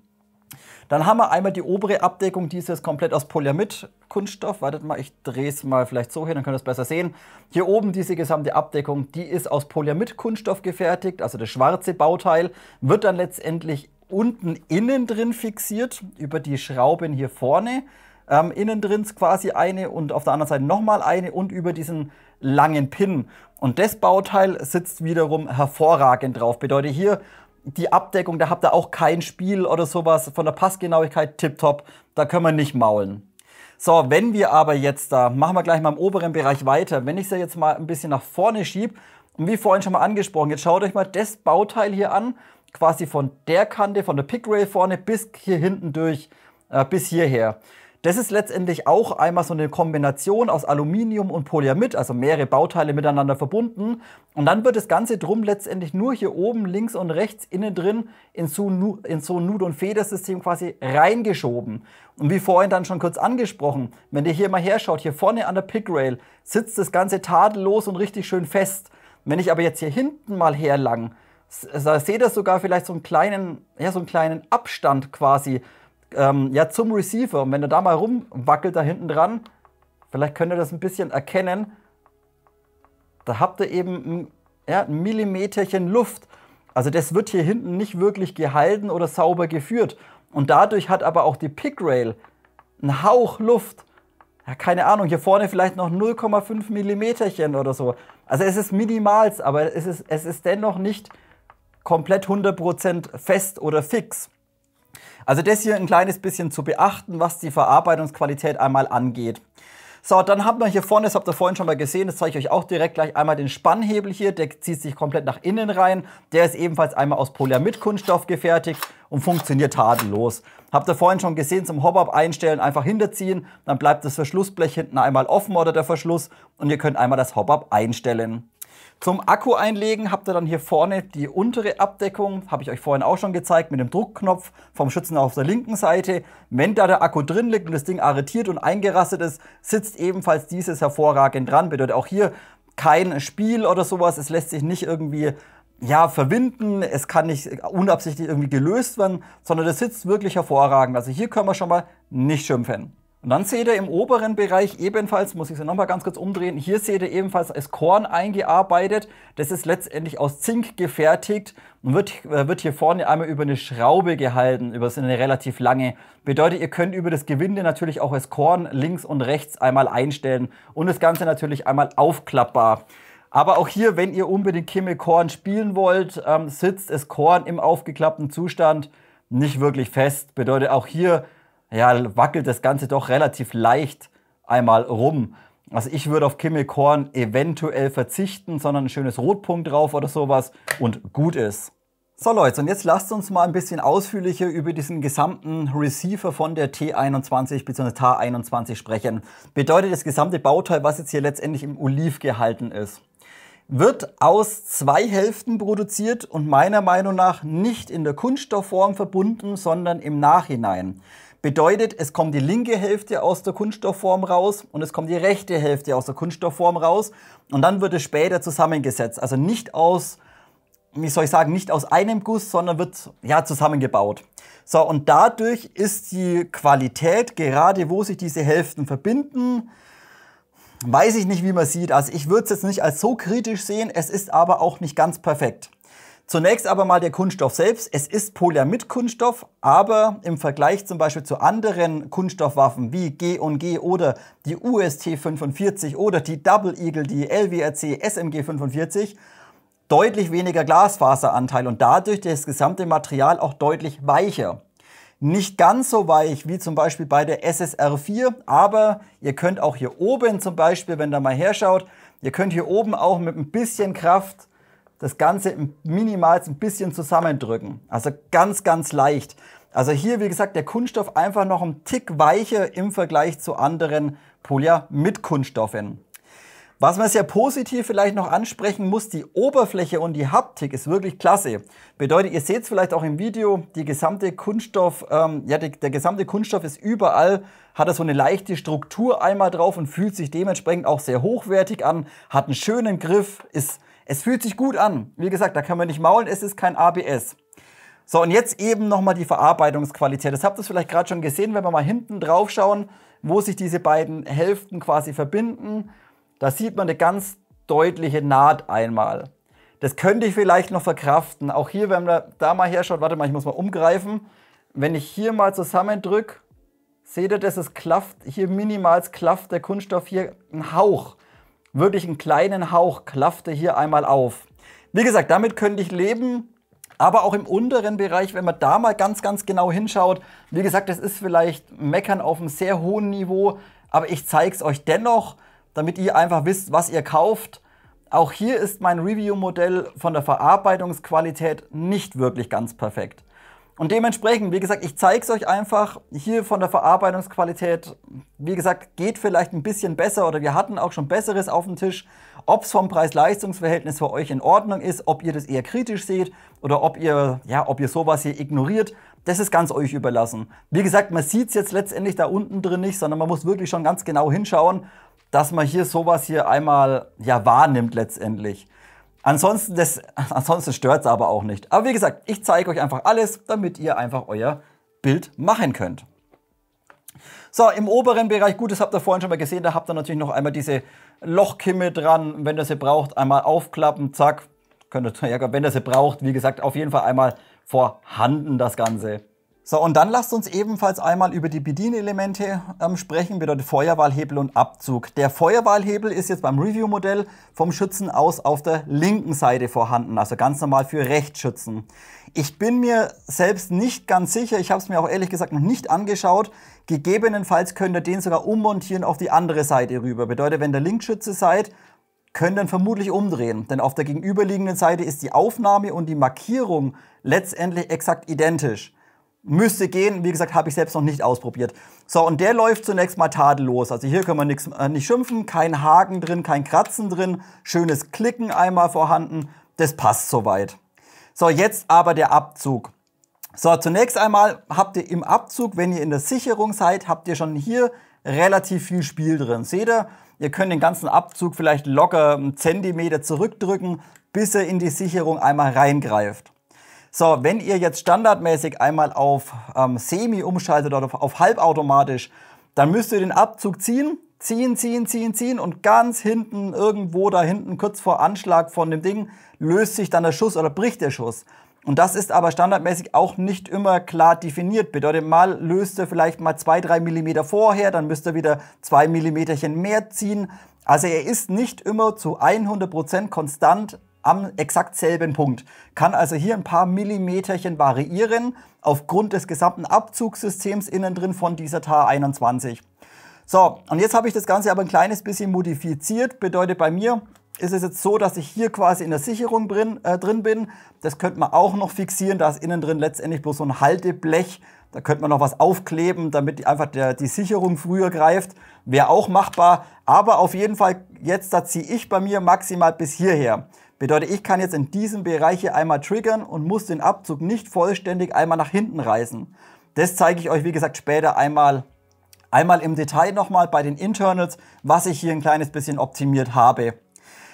Dann haben wir einmal die obere Abdeckung, die ist jetzt komplett aus Polyamid-Kunststoff. Wartet mal, ich drehe es mal vielleicht so hin, dann könnt ihr es besser sehen. Hier oben diese gesamte Abdeckung, die ist aus Polyamid-Kunststoff gefertigt, also das schwarze Bauteil, wird dann letztendlich unten innen drin fixiert, über die Schrauben hier vorne. Ähm, innen drin quasi eine und auf der anderen Seite nochmal eine und über diesen langen Pin. Und das Bauteil sitzt wiederum hervorragend drauf. Bedeutet hier die Abdeckung, da habt ihr auch kein Spiel oder sowas. Von der Passgenauigkeit tipptopp, da können wir nicht maulen. So, wenn wir aber jetzt da, machen wir gleich mal im oberen Bereich weiter, wenn ich sie jetzt mal ein bisschen nach vorne schiebe, und wie vorhin schon mal angesprochen, jetzt schaut euch mal das Bauteil hier an, quasi von der Kante, von der Pickrail vorne bis hier hinten durch, äh, bis hierher. Das ist letztendlich auch einmal so eine Kombination aus Aluminium und Polyamid, also mehrere Bauteile miteinander verbunden. Und dann wird das Ganze drum letztendlich nur hier oben links und rechts innen drin in so, in so ein Nud- und Federsystem quasi reingeschoben. Und wie vorhin dann schon kurz angesprochen, wenn ihr hier mal herschaut, hier vorne an der Pickrail sitzt das Ganze tadellos und richtig schön fest. Wenn ich aber jetzt hier hinten mal herlang, also seht ihr sogar vielleicht so einen kleinen, ja, so einen kleinen Abstand quasi ähm, ja, zum Receiver. Und wenn er da mal rumwackelt da hinten dran, vielleicht könnt ihr das ein bisschen erkennen, da habt ihr eben ein, ja, ein Millimeterchen Luft. Also das wird hier hinten nicht wirklich gehalten oder sauber geführt. Und dadurch hat aber auch die Pickrail einen Hauch Luft. Ja, keine Ahnung, hier vorne vielleicht noch 0,5 Millimeterchen oder so. Also es ist minimals, aber es ist, es ist dennoch nicht komplett 100% fest oder fix. Also das hier ein kleines bisschen zu beachten, was die Verarbeitungsqualität einmal angeht. So, dann haben wir hier vorne, das habt ihr vorhin schon mal gesehen, das zeige ich euch auch direkt gleich einmal den Spannhebel hier, der zieht sich komplett nach innen rein. Der ist ebenfalls einmal aus Polyamid-Kunststoff gefertigt und funktioniert tadellos. Habt ihr vorhin schon gesehen, zum Hop-Up einstellen, einfach hinterziehen, dann bleibt das Verschlussblech hinten einmal offen oder der Verschluss und ihr könnt einmal das Hop-Up einstellen. Zum Akku einlegen habt ihr dann hier vorne die untere Abdeckung, habe ich euch vorhin auch schon gezeigt, mit dem Druckknopf vom Schützen auf der linken Seite. Wenn da der Akku drin liegt und das Ding arretiert und eingerastet ist, sitzt ebenfalls dieses hervorragend dran. Bedeutet auch hier kein Spiel oder sowas, es lässt sich nicht irgendwie ja, verwinden, es kann nicht unabsichtlich irgendwie gelöst werden, sondern das sitzt wirklich hervorragend. Also hier können wir schon mal nicht schimpfen. Und dann seht ihr im oberen Bereich ebenfalls, muss ich sie nochmal ganz kurz umdrehen, hier seht ihr ebenfalls als Korn eingearbeitet. Das ist letztendlich aus Zink gefertigt und wird, äh, wird hier vorne einmal über eine Schraube gehalten, über so eine relativ lange. Bedeutet, ihr könnt über das Gewinde natürlich auch als Korn links und rechts einmal einstellen und das Ganze natürlich einmal aufklappbar. Aber auch hier, wenn ihr unbedingt Kimmelkorn spielen wollt, ähm, sitzt es Korn im aufgeklappten Zustand nicht wirklich fest. Bedeutet, auch hier ja, wackelt das Ganze doch relativ leicht einmal rum. Also ich würde auf Kimmelkorn eventuell verzichten, sondern ein schönes Rotpunkt drauf oder sowas und gut ist. So Leute, und jetzt lasst uns mal ein bisschen ausführlicher über diesen gesamten Receiver von der T21 bzw. T21 sprechen. Bedeutet das gesamte Bauteil, was jetzt hier letztendlich im Oliv gehalten ist. Wird aus zwei Hälften produziert und meiner Meinung nach nicht in der Kunststoffform verbunden, sondern im Nachhinein. Bedeutet, es kommt die linke Hälfte aus der Kunststoffform raus und es kommt die rechte Hälfte aus der Kunststoffform raus und dann wird es später zusammengesetzt. Also nicht aus, wie soll ich sagen, nicht aus einem Guss, sondern wird ja zusammengebaut. So, und dadurch ist die Qualität, gerade wo sich diese Hälften verbinden, weiß ich nicht, wie man sieht. Also ich würde es jetzt nicht als so kritisch sehen, es ist aber auch nicht ganz perfekt. Zunächst aber mal der Kunststoff selbst. Es ist Polyamid-Kunststoff, aber im Vergleich zum Beispiel zu anderen Kunststoffwaffen wie G&G oder die UST-45 oder die Double Eagle, die LWRC SMG-45, deutlich weniger Glasfaseranteil und dadurch das gesamte Material auch deutlich weicher. Nicht ganz so weich wie zum Beispiel bei der SSR4, aber ihr könnt auch hier oben zum Beispiel, wenn da mal herschaut, ihr könnt hier oben auch mit ein bisschen Kraft das Ganze minimal ein bisschen zusammendrücken. Also ganz, ganz leicht. Also hier, wie gesagt, der Kunststoff einfach noch einen Tick weicher im Vergleich zu anderen Polyer mit Kunststoffen. Was man sehr positiv vielleicht noch ansprechen muss, die Oberfläche und die Haptik ist wirklich klasse. Bedeutet, ihr seht es vielleicht auch im Video, die gesamte Kunststoff, ähm, ja, die, der gesamte Kunststoff ist überall, hat er so eine leichte Struktur einmal drauf und fühlt sich dementsprechend auch sehr hochwertig an, hat einen schönen Griff, ist es fühlt sich gut an. Wie gesagt, da kann man nicht maulen, es ist kein ABS. So, und jetzt eben nochmal die Verarbeitungsqualität. Das habt ihr vielleicht gerade schon gesehen, wenn wir mal hinten drauf schauen, wo sich diese beiden Hälften quasi verbinden. Da sieht man eine ganz deutliche Naht einmal. Das könnte ich vielleicht noch verkraften. Auch hier, wenn man da mal herschaut, warte mal, ich muss mal umgreifen. Wenn ich hier mal zusammendrücke, seht ihr, dass es klafft, hier minimals klafft der Kunststoff hier ein Hauch wirklich einen kleinen Hauch klaffte hier einmal auf. Wie gesagt, damit könnte ich leben. Aber auch im unteren Bereich, wenn man da mal ganz, ganz genau hinschaut, wie gesagt, das ist vielleicht Meckern auf einem sehr hohen Niveau, aber ich zeige es euch dennoch, damit ihr einfach wisst, was ihr kauft. Auch hier ist mein Review-Modell von der Verarbeitungsqualität nicht wirklich ganz perfekt. Und dementsprechend, wie gesagt, ich zeige es euch einfach hier von der Verarbeitungsqualität. Wie gesagt, geht vielleicht ein bisschen besser oder wir hatten auch schon Besseres auf dem Tisch. Ob es vom Preis-Leistungs-Verhältnis für euch in Ordnung ist, ob ihr das eher kritisch seht oder ob ihr, ja, ob ihr sowas hier ignoriert, das ist ganz euch überlassen. Wie gesagt, man sieht es jetzt letztendlich da unten drin nicht, sondern man muss wirklich schon ganz genau hinschauen, dass man hier sowas hier einmal ja wahrnimmt letztendlich. Ansonsten, das, ansonsten stört es aber auch nicht. Aber wie gesagt, ich zeige euch einfach alles, damit ihr einfach euer Bild machen könnt. So, im oberen Bereich, gut, das habt ihr vorhin schon mal gesehen, da habt ihr natürlich noch einmal diese Lochkimme dran. Wenn ihr sie braucht, einmal aufklappen, zack. Könnt ihr, *laughs* ja, wenn ihr sie braucht, wie gesagt, auf jeden Fall einmal vorhanden das Ganze. So, und dann lasst uns ebenfalls einmal über die Bedienelemente ähm, sprechen, bedeutet Feuerwahlhebel und Abzug. Der Feuerwahlhebel ist jetzt beim Review-Modell vom Schützen aus auf der linken Seite vorhanden, also ganz normal für Rechtsschützen. Ich bin mir selbst nicht ganz sicher, ich habe es mir auch ehrlich gesagt noch nicht angeschaut. Gegebenenfalls könnt ihr den sogar ummontieren auf die andere Seite rüber. Bedeutet, wenn ihr Linkschütze seid, können dann vermutlich umdrehen, denn auf der gegenüberliegenden Seite ist die Aufnahme und die Markierung letztendlich exakt identisch. Müsste gehen, wie gesagt, habe ich selbst noch nicht ausprobiert. So, und der läuft zunächst mal tadellos. Also hier können wir nichts äh, nicht schimpfen, kein Haken drin, kein Kratzen drin, schönes Klicken einmal vorhanden. Das passt soweit. So, jetzt aber der Abzug. So, zunächst einmal habt ihr im Abzug, wenn ihr in der Sicherung seid, habt ihr schon hier relativ viel Spiel drin. Seht ihr, ihr könnt den ganzen Abzug vielleicht locker einen Zentimeter zurückdrücken, bis er in die Sicherung einmal reingreift. So, wenn ihr jetzt standardmäßig einmal auf ähm, Semi umschaltet oder auf, auf halbautomatisch, dann müsst ihr den Abzug ziehen, ziehen, ziehen, ziehen, ziehen und ganz hinten, irgendwo da hinten, kurz vor Anschlag von dem Ding, löst sich dann der Schuss oder bricht der Schuss. Und das ist aber standardmäßig auch nicht immer klar definiert. Bedeutet, mal löst er vielleicht mal zwei, drei Millimeter vorher, dann müsst ihr wieder zwei Millimeterchen mehr ziehen. Also er ist nicht immer zu 100% konstant am exakt selben Punkt. Kann also hier ein paar Millimeterchen variieren aufgrund des gesamten Abzugssystems innen drin von dieser TAR 21. So, und jetzt habe ich das Ganze aber ein kleines bisschen modifiziert. Bedeutet bei mir ist es jetzt so, dass ich hier quasi in der Sicherung drin, äh, drin bin. Das könnte man auch noch fixieren. Da ist innen drin letztendlich bloß so ein Halteblech. Da könnte man noch was aufkleben, damit einfach der, die Sicherung früher greift. Wäre auch machbar. Aber auf jeden Fall, jetzt da ziehe ich bei mir maximal bis hierher. Bedeutet, ich kann jetzt in diesem Bereich hier einmal triggern und muss den Abzug nicht vollständig einmal nach hinten reißen. Das zeige ich euch, wie gesagt, später einmal, einmal im Detail nochmal bei den Internals, was ich hier ein kleines bisschen optimiert habe.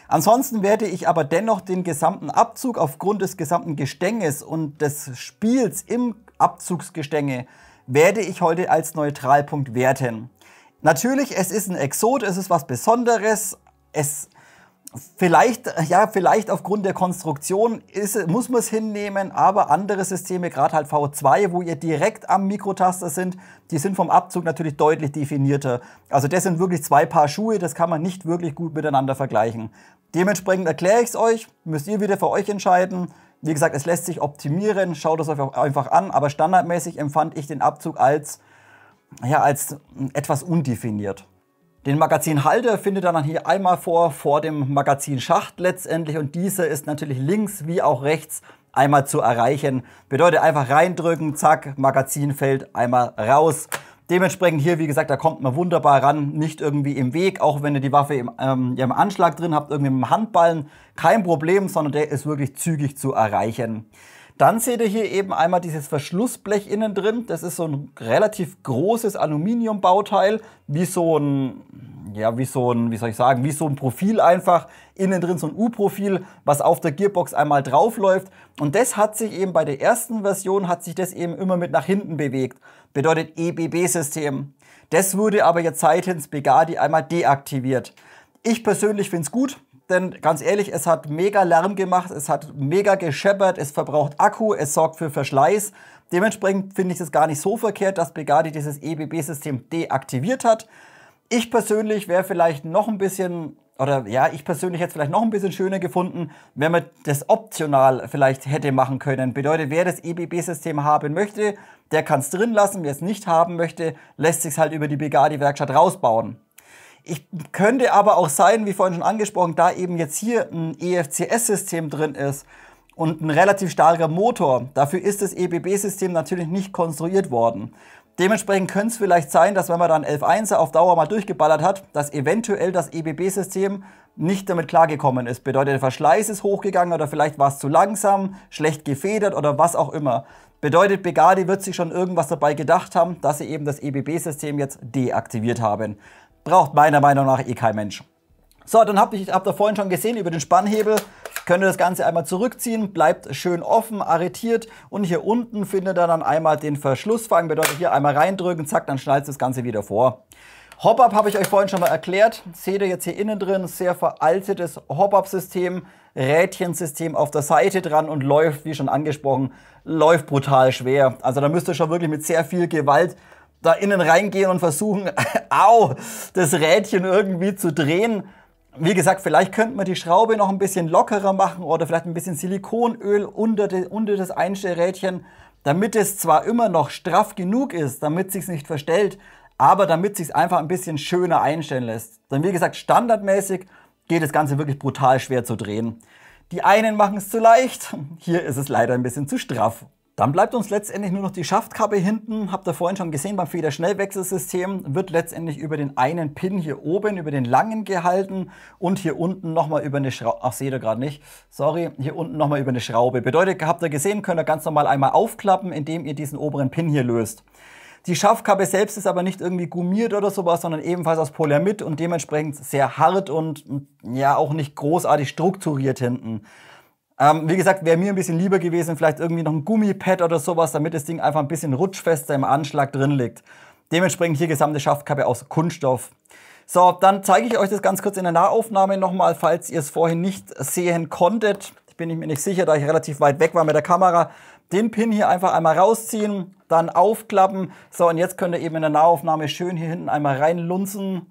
Ansonsten werde ich aber dennoch den gesamten Abzug aufgrund des gesamten Gestänges und des Spiels im Abzugsgestänge werde ich heute als Neutralpunkt werten. Natürlich, es ist ein Exot, es ist was Besonderes, es Vielleicht, ja, vielleicht aufgrund der Konstruktion ist, muss man es hinnehmen, aber andere Systeme, gerade halt V2, wo ihr direkt am Mikrotaster sind, die sind vom Abzug natürlich deutlich definierter. Also das sind wirklich zwei Paar Schuhe, das kann man nicht wirklich gut miteinander vergleichen. Dementsprechend erkläre ich es euch, müsst ihr wieder für euch entscheiden. Wie gesagt, es lässt sich optimieren, schaut es euch einfach an, aber standardmäßig empfand ich den Abzug als, ja, als etwas undefiniert. Den Magazinhalter findet er dann hier einmal vor, vor dem Magazinschacht letztendlich und dieser ist natürlich links wie auch rechts einmal zu erreichen. Bedeutet einfach reindrücken, zack, Magazin fällt einmal raus. Dementsprechend hier, wie gesagt, da kommt man wunderbar ran, nicht irgendwie im Weg, auch wenn ihr die Waffe im, ähm, im Anschlag drin habt, irgendwie mit dem Handballen, kein Problem, sondern der ist wirklich zügig zu erreichen. Dann seht ihr hier eben einmal dieses Verschlussblech innen drin. Das ist so ein relativ großes Aluminiumbauteil, wie so ein, ja, wie so ein, wie soll ich sagen, wie so ein Profil einfach. Innen drin so ein U-Profil, was auf der Gearbox einmal draufläuft. Und das hat sich eben bei der ersten Version, hat sich das eben immer mit nach hinten bewegt. Bedeutet EBB-System. Das wurde aber jetzt seitens Begadi einmal deaktiviert. Ich persönlich finde es gut, denn ganz ehrlich, es hat mega Lärm gemacht, es hat mega gescheppert, es verbraucht Akku, es sorgt für Verschleiß. Dementsprechend finde ich es gar nicht so verkehrt, dass Begadi dieses EBB-System deaktiviert hat. Ich persönlich wäre vielleicht noch ein bisschen, oder ja, ich persönlich hätte es vielleicht noch ein bisschen schöner gefunden, wenn man das optional vielleicht hätte machen können. Bedeutet, wer das EBB-System haben möchte, der kann es drin lassen. Wer es nicht haben möchte, lässt sich halt über die Begadi-Werkstatt rausbauen. Ich könnte aber auch sein, wie vorhin schon angesprochen, da eben jetzt hier ein EFCS-System drin ist und ein relativ starker Motor. Dafür ist das EBB-System natürlich nicht konstruiert worden. Dementsprechend könnte es vielleicht sein, dass wenn man dann 11.1er auf Dauer mal durchgeballert hat, dass eventuell das EBB-System nicht damit klargekommen ist. Bedeutet, der Verschleiß ist hochgegangen oder vielleicht war es zu langsam, schlecht gefedert oder was auch immer. Bedeutet, Begadi wird sich schon irgendwas dabei gedacht haben, dass sie eben das EBB-System jetzt deaktiviert haben. Braucht meiner Meinung nach eh kein Mensch. So, dann habt ihr, habt ihr vorhin schon gesehen über den Spannhebel. Könnt ihr das Ganze einmal zurückziehen, bleibt schön offen, arretiert und hier unten findet ihr dann einmal den Verschlussfang. Bedeutet hier einmal reindrücken, zack, dann schnallt das Ganze wieder vor. Hop-Up habe ich euch vorhin schon mal erklärt. Seht ihr jetzt hier innen drin, sehr veraltetes Hop-Up-System, Rädchensystem auf der Seite dran und läuft, wie schon angesprochen, läuft brutal schwer. Also da müsst ihr schon wirklich mit sehr viel Gewalt da innen reingehen und versuchen, *laughs* au, das Rädchen irgendwie zu drehen. Wie gesagt, vielleicht könnte man die Schraube noch ein bisschen lockerer machen oder vielleicht ein bisschen Silikonöl unter, de, unter das Einstellrädchen, damit es zwar immer noch straff genug ist, damit es sich nicht verstellt, aber damit es sich einfach ein bisschen schöner einstellen lässt. Denn wie gesagt, standardmäßig geht das Ganze wirklich brutal schwer zu drehen. Die einen machen es zu leicht, *laughs* hier ist es leider ein bisschen zu straff. Dann bleibt uns letztendlich nur noch die Schaftkappe hinten. Habt ihr vorhin schon gesehen, beim Federschnellwechselsystem wird letztendlich über den einen Pin hier oben, über den langen gehalten und hier unten nochmal über eine Schraube, ach seht ihr gerade nicht, sorry, hier unten nochmal über eine Schraube. Bedeutet, habt ihr gesehen, könnt ihr ganz normal einmal aufklappen, indem ihr diesen oberen Pin hier löst. Die Schaftkappe selbst ist aber nicht irgendwie gummiert oder sowas, sondern ebenfalls aus Polyamid und dementsprechend sehr hart und ja auch nicht großartig strukturiert hinten. Ähm, wie gesagt, wäre mir ein bisschen lieber gewesen, vielleicht irgendwie noch ein Gummipad oder sowas, damit das Ding einfach ein bisschen rutschfester im Anschlag drin liegt. Dementsprechend hier gesamte Schaftkappe aus Kunststoff. So, dann zeige ich euch das ganz kurz in der Nahaufnahme nochmal, falls ihr es vorhin nicht sehen konntet. Bin Ich mir nicht sicher, da ich relativ weit weg war mit der Kamera. Den Pin hier einfach einmal rausziehen, dann aufklappen. So, und jetzt könnt ihr eben in der Nahaufnahme schön hier hinten einmal reinlunzen.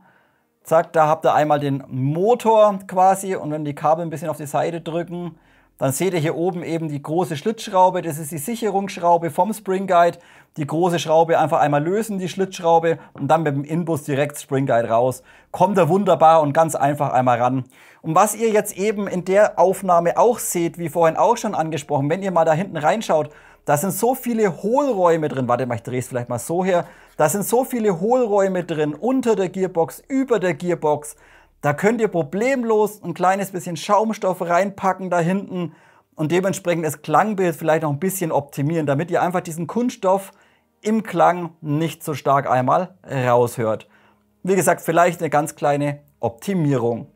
Zack, da habt ihr einmal den Motor quasi und wenn die Kabel ein bisschen auf die Seite drücken, dann seht ihr hier oben eben die große Schlitzschraube, das ist die Sicherungsschraube vom Spring Guide. Die große Schraube einfach einmal lösen, die Schlitzschraube und dann mit dem Inbus direkt Spring Guide raus. Kommt er wunderbar und ganz einfach einmal ran. Und was ihr jetzt eben in der Aufnahme auch seht, wie vorhin auch schon angesprochen, wenn ihr mal da hinten reinschaut, da sind so viele Hohlräume drin. Warte mal, ich drehe es vielleicht mal so her. Da sind so viele Hohlräume drin, unter der Gearbox, über der Gearbox. Da könnt ihr problemlos ein kleines bisschen Schaumstoff reinpacken da hinten und dementsprechend das Klangbild vielleicht noch ein bisschen optimieren, damit ihr einfach diesen Kunststoff im Klang nicht so stark einmal raushört. Wie gesagt, vielleicht eine ganz kleine Optimierung.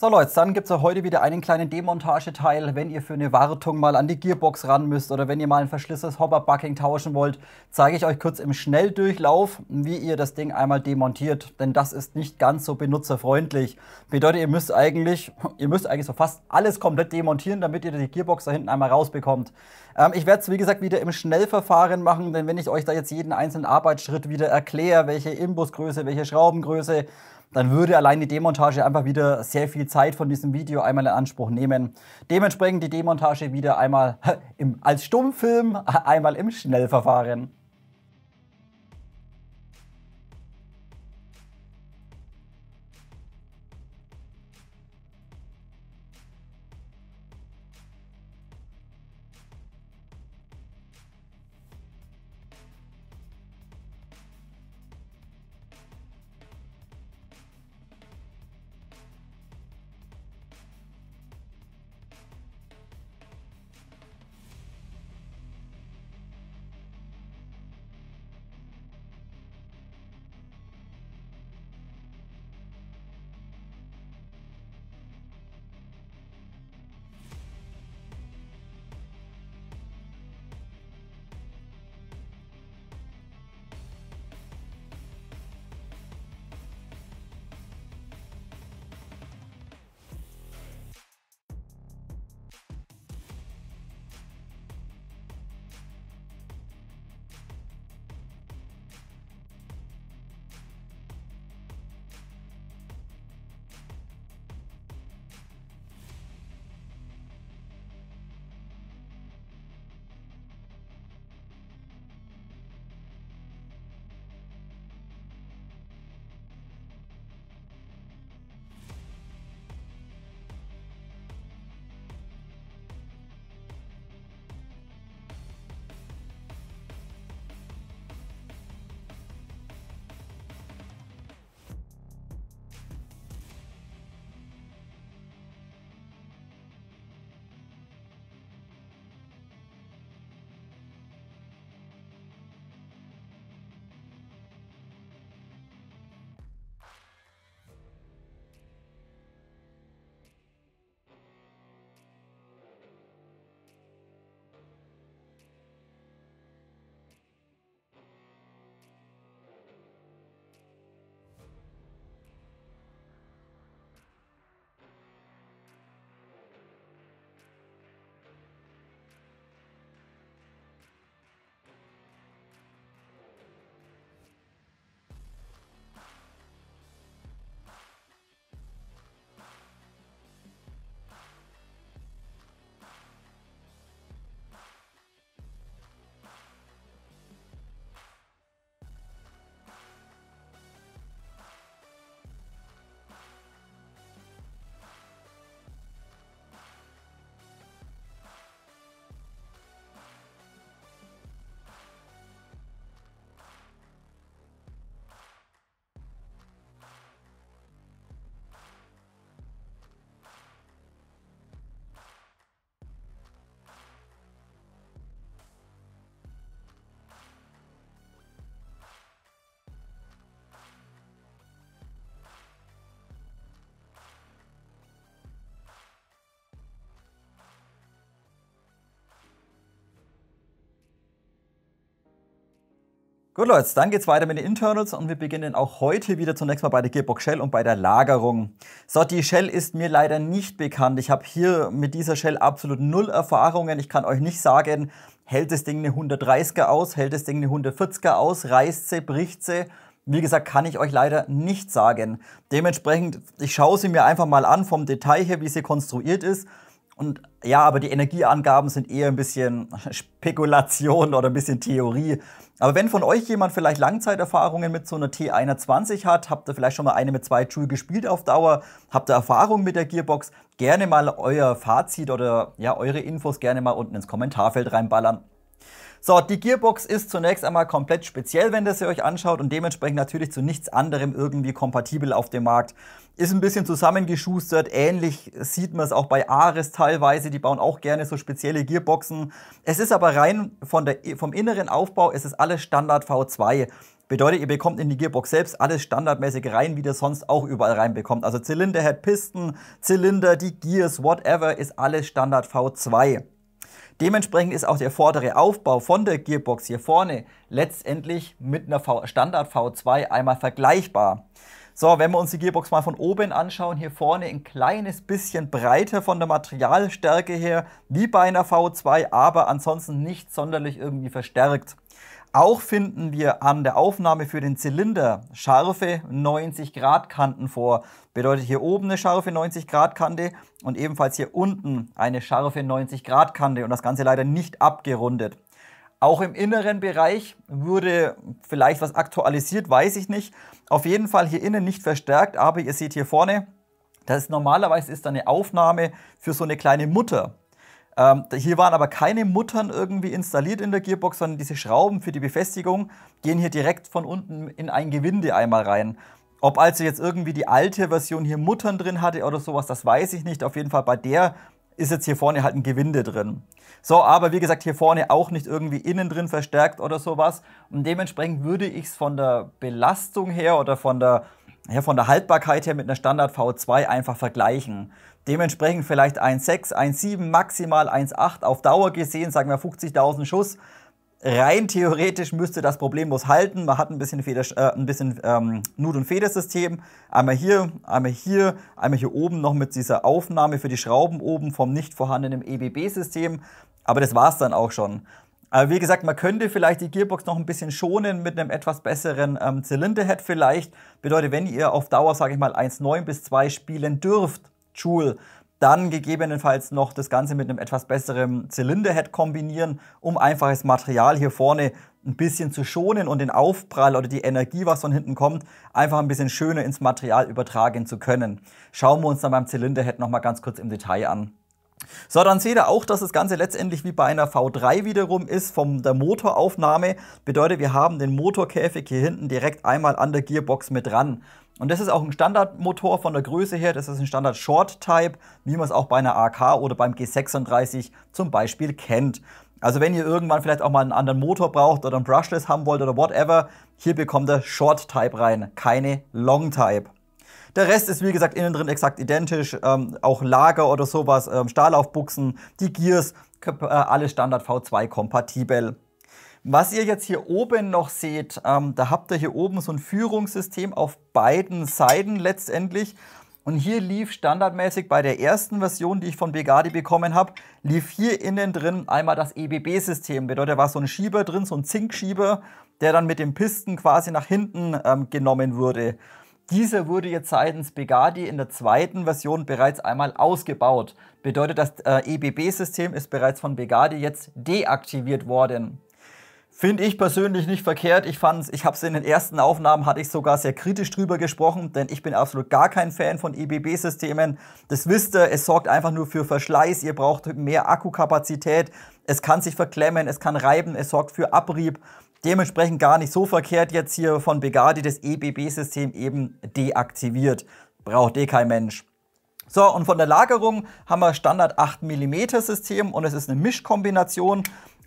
So Leute, dann gibt es heute wieder einen kleinen Demontageteil. Wenn ihr für eine Wartung mal an die Gearbox ran müsst oder wenn ihr mal ein verschlissenes Hopper-Bucking tauschen wollt, zeige ich euch kurz im Schnelldurchlauf, wie ihr das Ding einmal demontiert. Denn das ist nicht ganz so benutzerfreundlich. Bedeutet, ihr müsst eigentlich, ihr müsst eigentlich so fast alles komplett demontieren, damit ihr die Gearbox da hinten einmal rausbekommt. Ähm, ich werde es wie gesagt wieder im Schnellverfahren machen, denn wenn ich euch da jetzt jeden einzelnen Arbeitsschritt wieder erkläre, welche Imbusgröße, welche Schraubengröße dann würde allein die Demontage einfach wieder sehr viel Zeit von diesem Video einmal in Anspruch nehmen. Dementsprechend die Demontage wieder einmal *laughs* im, als Stummfilm, einmal im Schnellverfahren. Gut Leute, dann geht's weiter mit den Internals und wir beginnen auch heute wieder zunächst mal bei der Gearbox Shell und bei der Lagerung. So, die Shell ist mir leider nicht bekannt. Ich habe hier mit dieser Shell absolut null Erfahrungen. Ich kann euch nicht sagen, hält das Ding eine 130er aus, hält das Ding eine 140er aus, reißt sie, bricht sie. Wie gesagt, kann ich euch leider nicht sagen. Dementsprechend, ich schaue sie mir einfach mal an vom Detail her, wie sie konstruiert ist. Und ja, aber die Energieangaben sind eher ein bisschen *laughs* Spekulation oder ein bisschen Theorie. Aber wenn von euch jemand vielleicht Langzeiterfahrungen mit so einer t 21 hat, habt ihr vielleicht schon mal eine mit zwei Joule gespielt auf Dauer, habt ihr Erfahrung mit der Gearbox, gerne mal euer Fazit oder ja, eure Infos gerne mal unten ins Kommentarfeld reinballern. So, die Gearbox ist zunächst einmal komplett speziell, wenn das ihr euch anschaut und dementsprechend natürlich zu nichts anderem irgendwie kompatibel auf dem Markt. Ist ein bisschen zusammengeschustert, ähnlich sieht man es auch bei Ares teilweise, die bauen auch gerne so spezielle Gearboxen. Es ist aber rein von der, vom inneren Aufbau, es ist alles Standard V2. Bedeutet, ihr bekommt in die Gearbox selbst alles standardmäßig rein, wie ihr sonst auch überall reinbekommt. Also Zylinderhead, Pisten, Zylinder, die Gears, whatever, ist alles Standard V2. Dementsprechend ist auch der vordere Aufbau von der Gearbox hier vorne letztendlich mit einer v Standard V2 einmal vergleichbar. So, wenn wir uns die Gearbox mal von oben anschauen, hier vorne ein kleines bisschen breiter von der Materialstärke her, wie bei einer V2, aber ansonsten nicht sonderlich irgendwie verstärkt. Auch finden wir an der Aufnahme für den Zylinder scharfe 90 Grad Kanten vor. Bedeutet hier oben eine scharfe 90 Grad Kante und ebenfalls hier unten eine scharfe 90 Grad Kante und das Ganze leider nicht abgerundet. Auch im inneren Bereich wurde vielleicht was aktualisiert, weiß ich nicht. Auf jeden Fall hier innen nicht verstärkt, aber ihr seht hier vorne, das ist normalerweise ist eine Aufnahme für so eine kleine Mutter. Ähm, hier waren aber keine Muttern irgendwie installiert in der Gearbox, sondern diese Schrauben für die Befestigung gehen hier direkt von unten in ein Gewinde einmal rein. Ob also jetzt irgendwie die alte Version hier Muttern drin hatte oder sowas, das weiß ich nicht. Auf jeden Fall bei der ist jetzt hier vorne halt ein Gewinde drin. So, aber wie gesagt, hier vorne auch nicht irgendwie innen drin verstärkt oder sowas. Und dementsprechend würde ich es von der Belastung her oder von der, ja, von der Haltbarkeit her mit einer Standard V2 einfach vergleichen. Dementsprechend vielleicht 1,6, 1,7, maximal 1,8 auf Dauer gesehen, sagen wir 50.000 Schuss rein theoretisch müsste das problemlos halten. Man hat ein bisschen, Feder, äh, ein bisschen ähm, Nut- und Federsystem. Einmal hier, einmal hier, einmal hier oben noch mit dieser Aufnahme für die Schrauben oben vom nicht vorhandenen EBB-System. Aber das war's dann auch schon. Aber wie gesagt, man könnte vielleicht die Gearbox noch ein bisschen schonen mit einem etwas besseren ähm, Zylinderhead vielleicht. Bedeutet, wenn ihr auf Dauer, sage ich mal, 1,9 bis 2 spielen dürft, Joule, dann gegebenenfalls noch das Ganze mit einem etwas besseren Zylinderhead kombinieren, um einfaches Material hier vorne ein bisschen zu schonen und den Aufprall oder die Energie, was von hinten kommt, einfach ein bisschen schöner ins Material übertragen zu können. Schauen wir uns dann beim Zylinderhead nochmal ganz kurz im Detail an. So, dann seht ihr auch, dass das Ganze letztendlich wie bei einer V3 wiederum ist, von der Motoraufnahme. Bedeutet, wir haben den Motorkäfig hier hinten direkt einmal an der Gearbox mit dran. Und das ist auch ein Standardmotor von der Größe her, das ist ein Standard Short Type, wie man es auch bei einer AK oder beim G36 zum Beispiel kennt. Also wenn ihr irgendwann vielleicht auch mal einen anderen Motor braucht oder einen Brushless haben wollt oder whatever, hier bekommt ihr Short Type rein, keine Long Type. Der Rest ist wie gesagt innen drin exakt identisch. Ähm, auch Lager oder sowas, ähm, Stahlaufbuchsen, die Gears, äh, alle Standard V2 kompatibel. Was ihr jetzt hier oben noch seht, ähm, da habt ihr hier oben so ein Führungssystem auf beiden Seiten letztendlich. Und hier lief standardmäßig bei der ersten Version, die ich von Begadi bekommen habe, lief hier innen drin einmal das EBB-System. Bedeutet, da war so ein Schieber drin, so ein Zinkschieber, der dann mit dem Pisten quasi nach hinten ähm, genommen wurde. Dieser wurde jetzt seitens Begadi in der zweiten Version bereits einmal ausgebaut. Bedeutet, das äh, EBB-System ist bereits von Begadi jetzt deaktiviert worden. Finde ich persönlich nicht verkehrt. Ich fand's, ich habe es in den ersten Aufnahmen, hatte ich sogar sehr kritisch drüber gesprochen, denn ich bin absolut gar kein Fan von EBB-Systemen. Das wisst ihr, es sorgt einfach nur für Verschleiß, ihr braucht mehr Akkukapazität, es kann sich verklemmen, es kann reiben, es sorgt für Abrieb. Dementsprechend gar nicht so verkehrt jetzt hier von Begadi das EBB-System eben deaktiviert. Braucht eh kein Mensch. So, und von der Lagerung haben wir Standard 8 mm System und es ist eine Mischkombination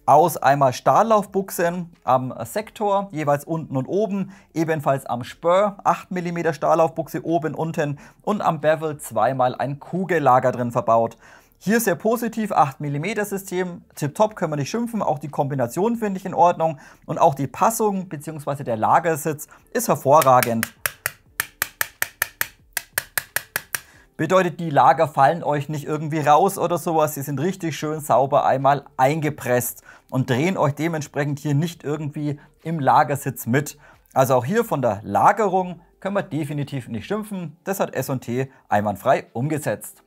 aus einmal Stahllaufbuchsen am Sektor, jeweils unten und oben, ebenfalls am Spur 8 mm Stahllaufbuchse oben, unten und am Bevel zweimal ein Kugellager drin verbaut. Hier sehr positiv, 8 mm System, tipptopp, können wir nicht schimpfen, auch die Kombination finde ich in Ordnung und auch die Passung bzw. der Lagersitz ist hervorragend. Bedeutet, die Lager fallen euch nicht irgendwie raus oder sowas, sie sind richtig schön sauber einmal eingepresst und drehen euch dementsprechend hier nicht irgendwie im Lagersitz mit. Also auch hier von der Lagerung können wir definitiv nicht schimpfen, das hat S&T einwandfrei umgesetzt.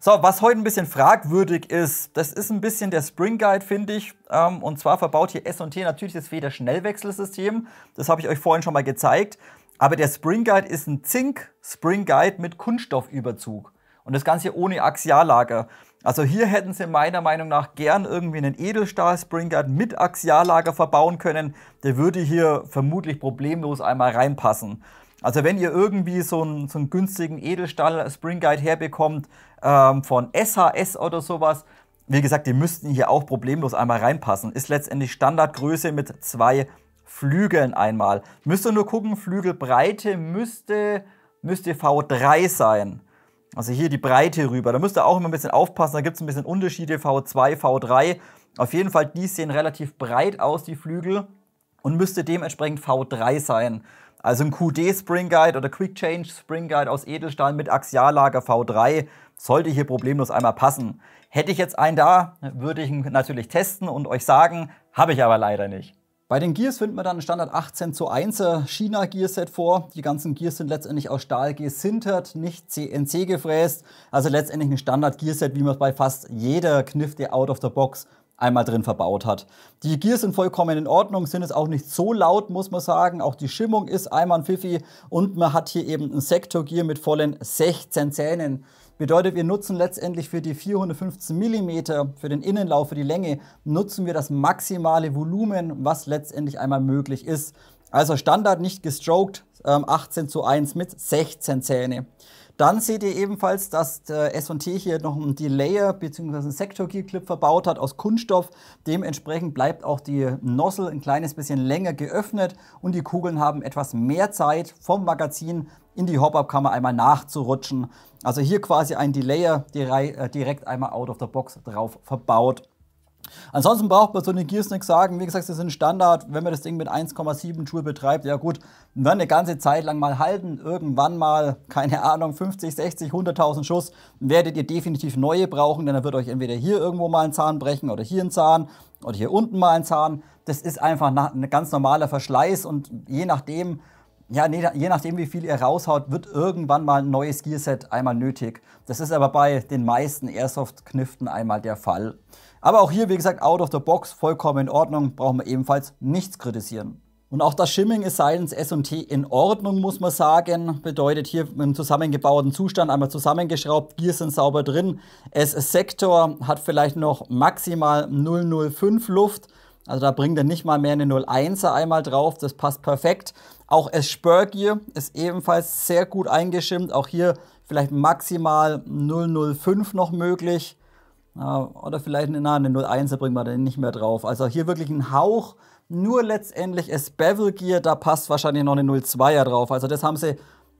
So, was heute ein bisschen fragwürdig ist, das ist ein bisschen der Spring Guide, finde ich. Ähm, und zwar verbaut hier S&T natürlich das Federschnellwechselsystem. Das habe ich euch vorhin schon mal gezeigt. Aber der Spring Guide ist ein Zink-Spring Guide mit Kunststoffüberzug. Und das Ganze ohne Axiallager. Also hier hätten sie meiner Meinung nach gern irgendwie einen Edelstahl-Spring Guide mit Axiallager verbauen können. Der würde hier vermutlich problemlos einmal reinpassen. Also wenn ihr irgendwie so einen, so einen günstigen Edelstahl Spring Guide herbekommt, ähm, von SHS oder sowas. Wie gesagt, die müssten hier auch problemlos einmal reinpassen. Ist letztendlich Standardgröße mit zwei Flügeln einmal. Müsst ihr nur gucken, Flügelbreite müsste, müsste V3 sein. Also hier die Breite rüber. Da müsst ihr auch immer ein bisschen aufpassen, da gibt es ein bisschen Unterschiede, V2, V3. Auf jeden Fall, die sehen relativ breit aus, die Flügel, und müsste dementsprechend V3 sein. Also ein QD Spring Guide oder Quick Change Spring Guide aus Edelstahl mit Axiallager V3 sollte hier problemlos einmal passen. Hätte ich jetzt einen da, würde ich ihn natürlich testen und euch sagen, habe ich aber leider nicht. Bei den Gears finden wir dann ein Standard 18 zu 1 China Gearset vor. Die ganzen Gears sind letztendlich aus Stahl gesintert, nicht CNC gefräst. Also letztendlich ein Standard Gearset, wie man es bei fast jeder Kniff der Out of the Box einmal drin verbaut hat. Die Gears sind vollkommen in Ordnung, sind es auch nicht so laut, muss man sagen. Auch die Schimmung ist einmal ein Fifi und man hat hier eben ein Sektor Gear mit vollen 16 Zähnen. Bedeutet, wir nutzen letztendlich für die 415 mm, für den Innenlauf, für die Länge, nutzen wir das maximale Volumen, was letztendlich einmal möglich ist. Also Standard nicht gestroked, 18 ähm, zu 1 mit 16 Zähne. Dann seht ihr ebenfalls, dass äh, S&T hier noch ein Delayer bzw. einen Sector Gear Clip verbaut hat aus Kunststoff. Dementsprechend bleibt auch die Nozzle ein kleines bisschen länger geöffnet und die Kugeln haben etwas mehr Zeit vom Magazin in die Hop-Up-Kammer einmal nachzurutschen. Also hier quasi ein Delayer äh, direkt einmal out of the box drauf verbaut. Ansonsten braucht man so eine Gears nichts sagen. Wie gesagt, sie sind Standard, wenn man das Ding mit 1,7 Joule betreibt. Ja gut, wird eine ganze Zeit lang mal halten. Irgendwann mal, *laughs* keine Ahnung, 50, 60, 100.000 Schuss werdet ihr definitiv neue brauchen, denn dann wird euch entweder hier irgendwo mal ein Zahn brechen oder hier ein Zahn oder hier unten mal ein Zahn. Das ist einfach ein ganz normaler Verschleiß und je nachdem, ja, je nachdem, wie viel ihr raushaut, wird irgendwann mal ein neues Gearset einmal nötig. Das ist aber bei den meisten Airsoft-Kniften einmal der Fall. Aber auch hier, wie gesagt, out of the box, vollkommen in Ordnung, brauchen wir ebenfalls nichts kritisieren. Und auch das Shimming ist seitens S&T in Ordnung, muss man sagen. Bedeutet hier im zusammengebauten Zustand einmal zusammengeschraubt, Gears sind sauber drin. S-Sektor hat vielleicht noch maximal 005 Luft. Also da bringt er nicht mal mehr eine 01er einmal drauf, das passt perfekt. Auch S-Spur Gear ist ebenfalls sehr gut eingeschimmt. Auch hier vielleicht maximal 005 noch möglich. Oder vielleicht na, eine 0,1er bringen wir dann nicht mehr drauf. Also hier wirklich ein Hauch. Nur letztendlich ist Bevel Gear, da passt wahrscheinlich noch eine 0,2er drauf. Also das haben sie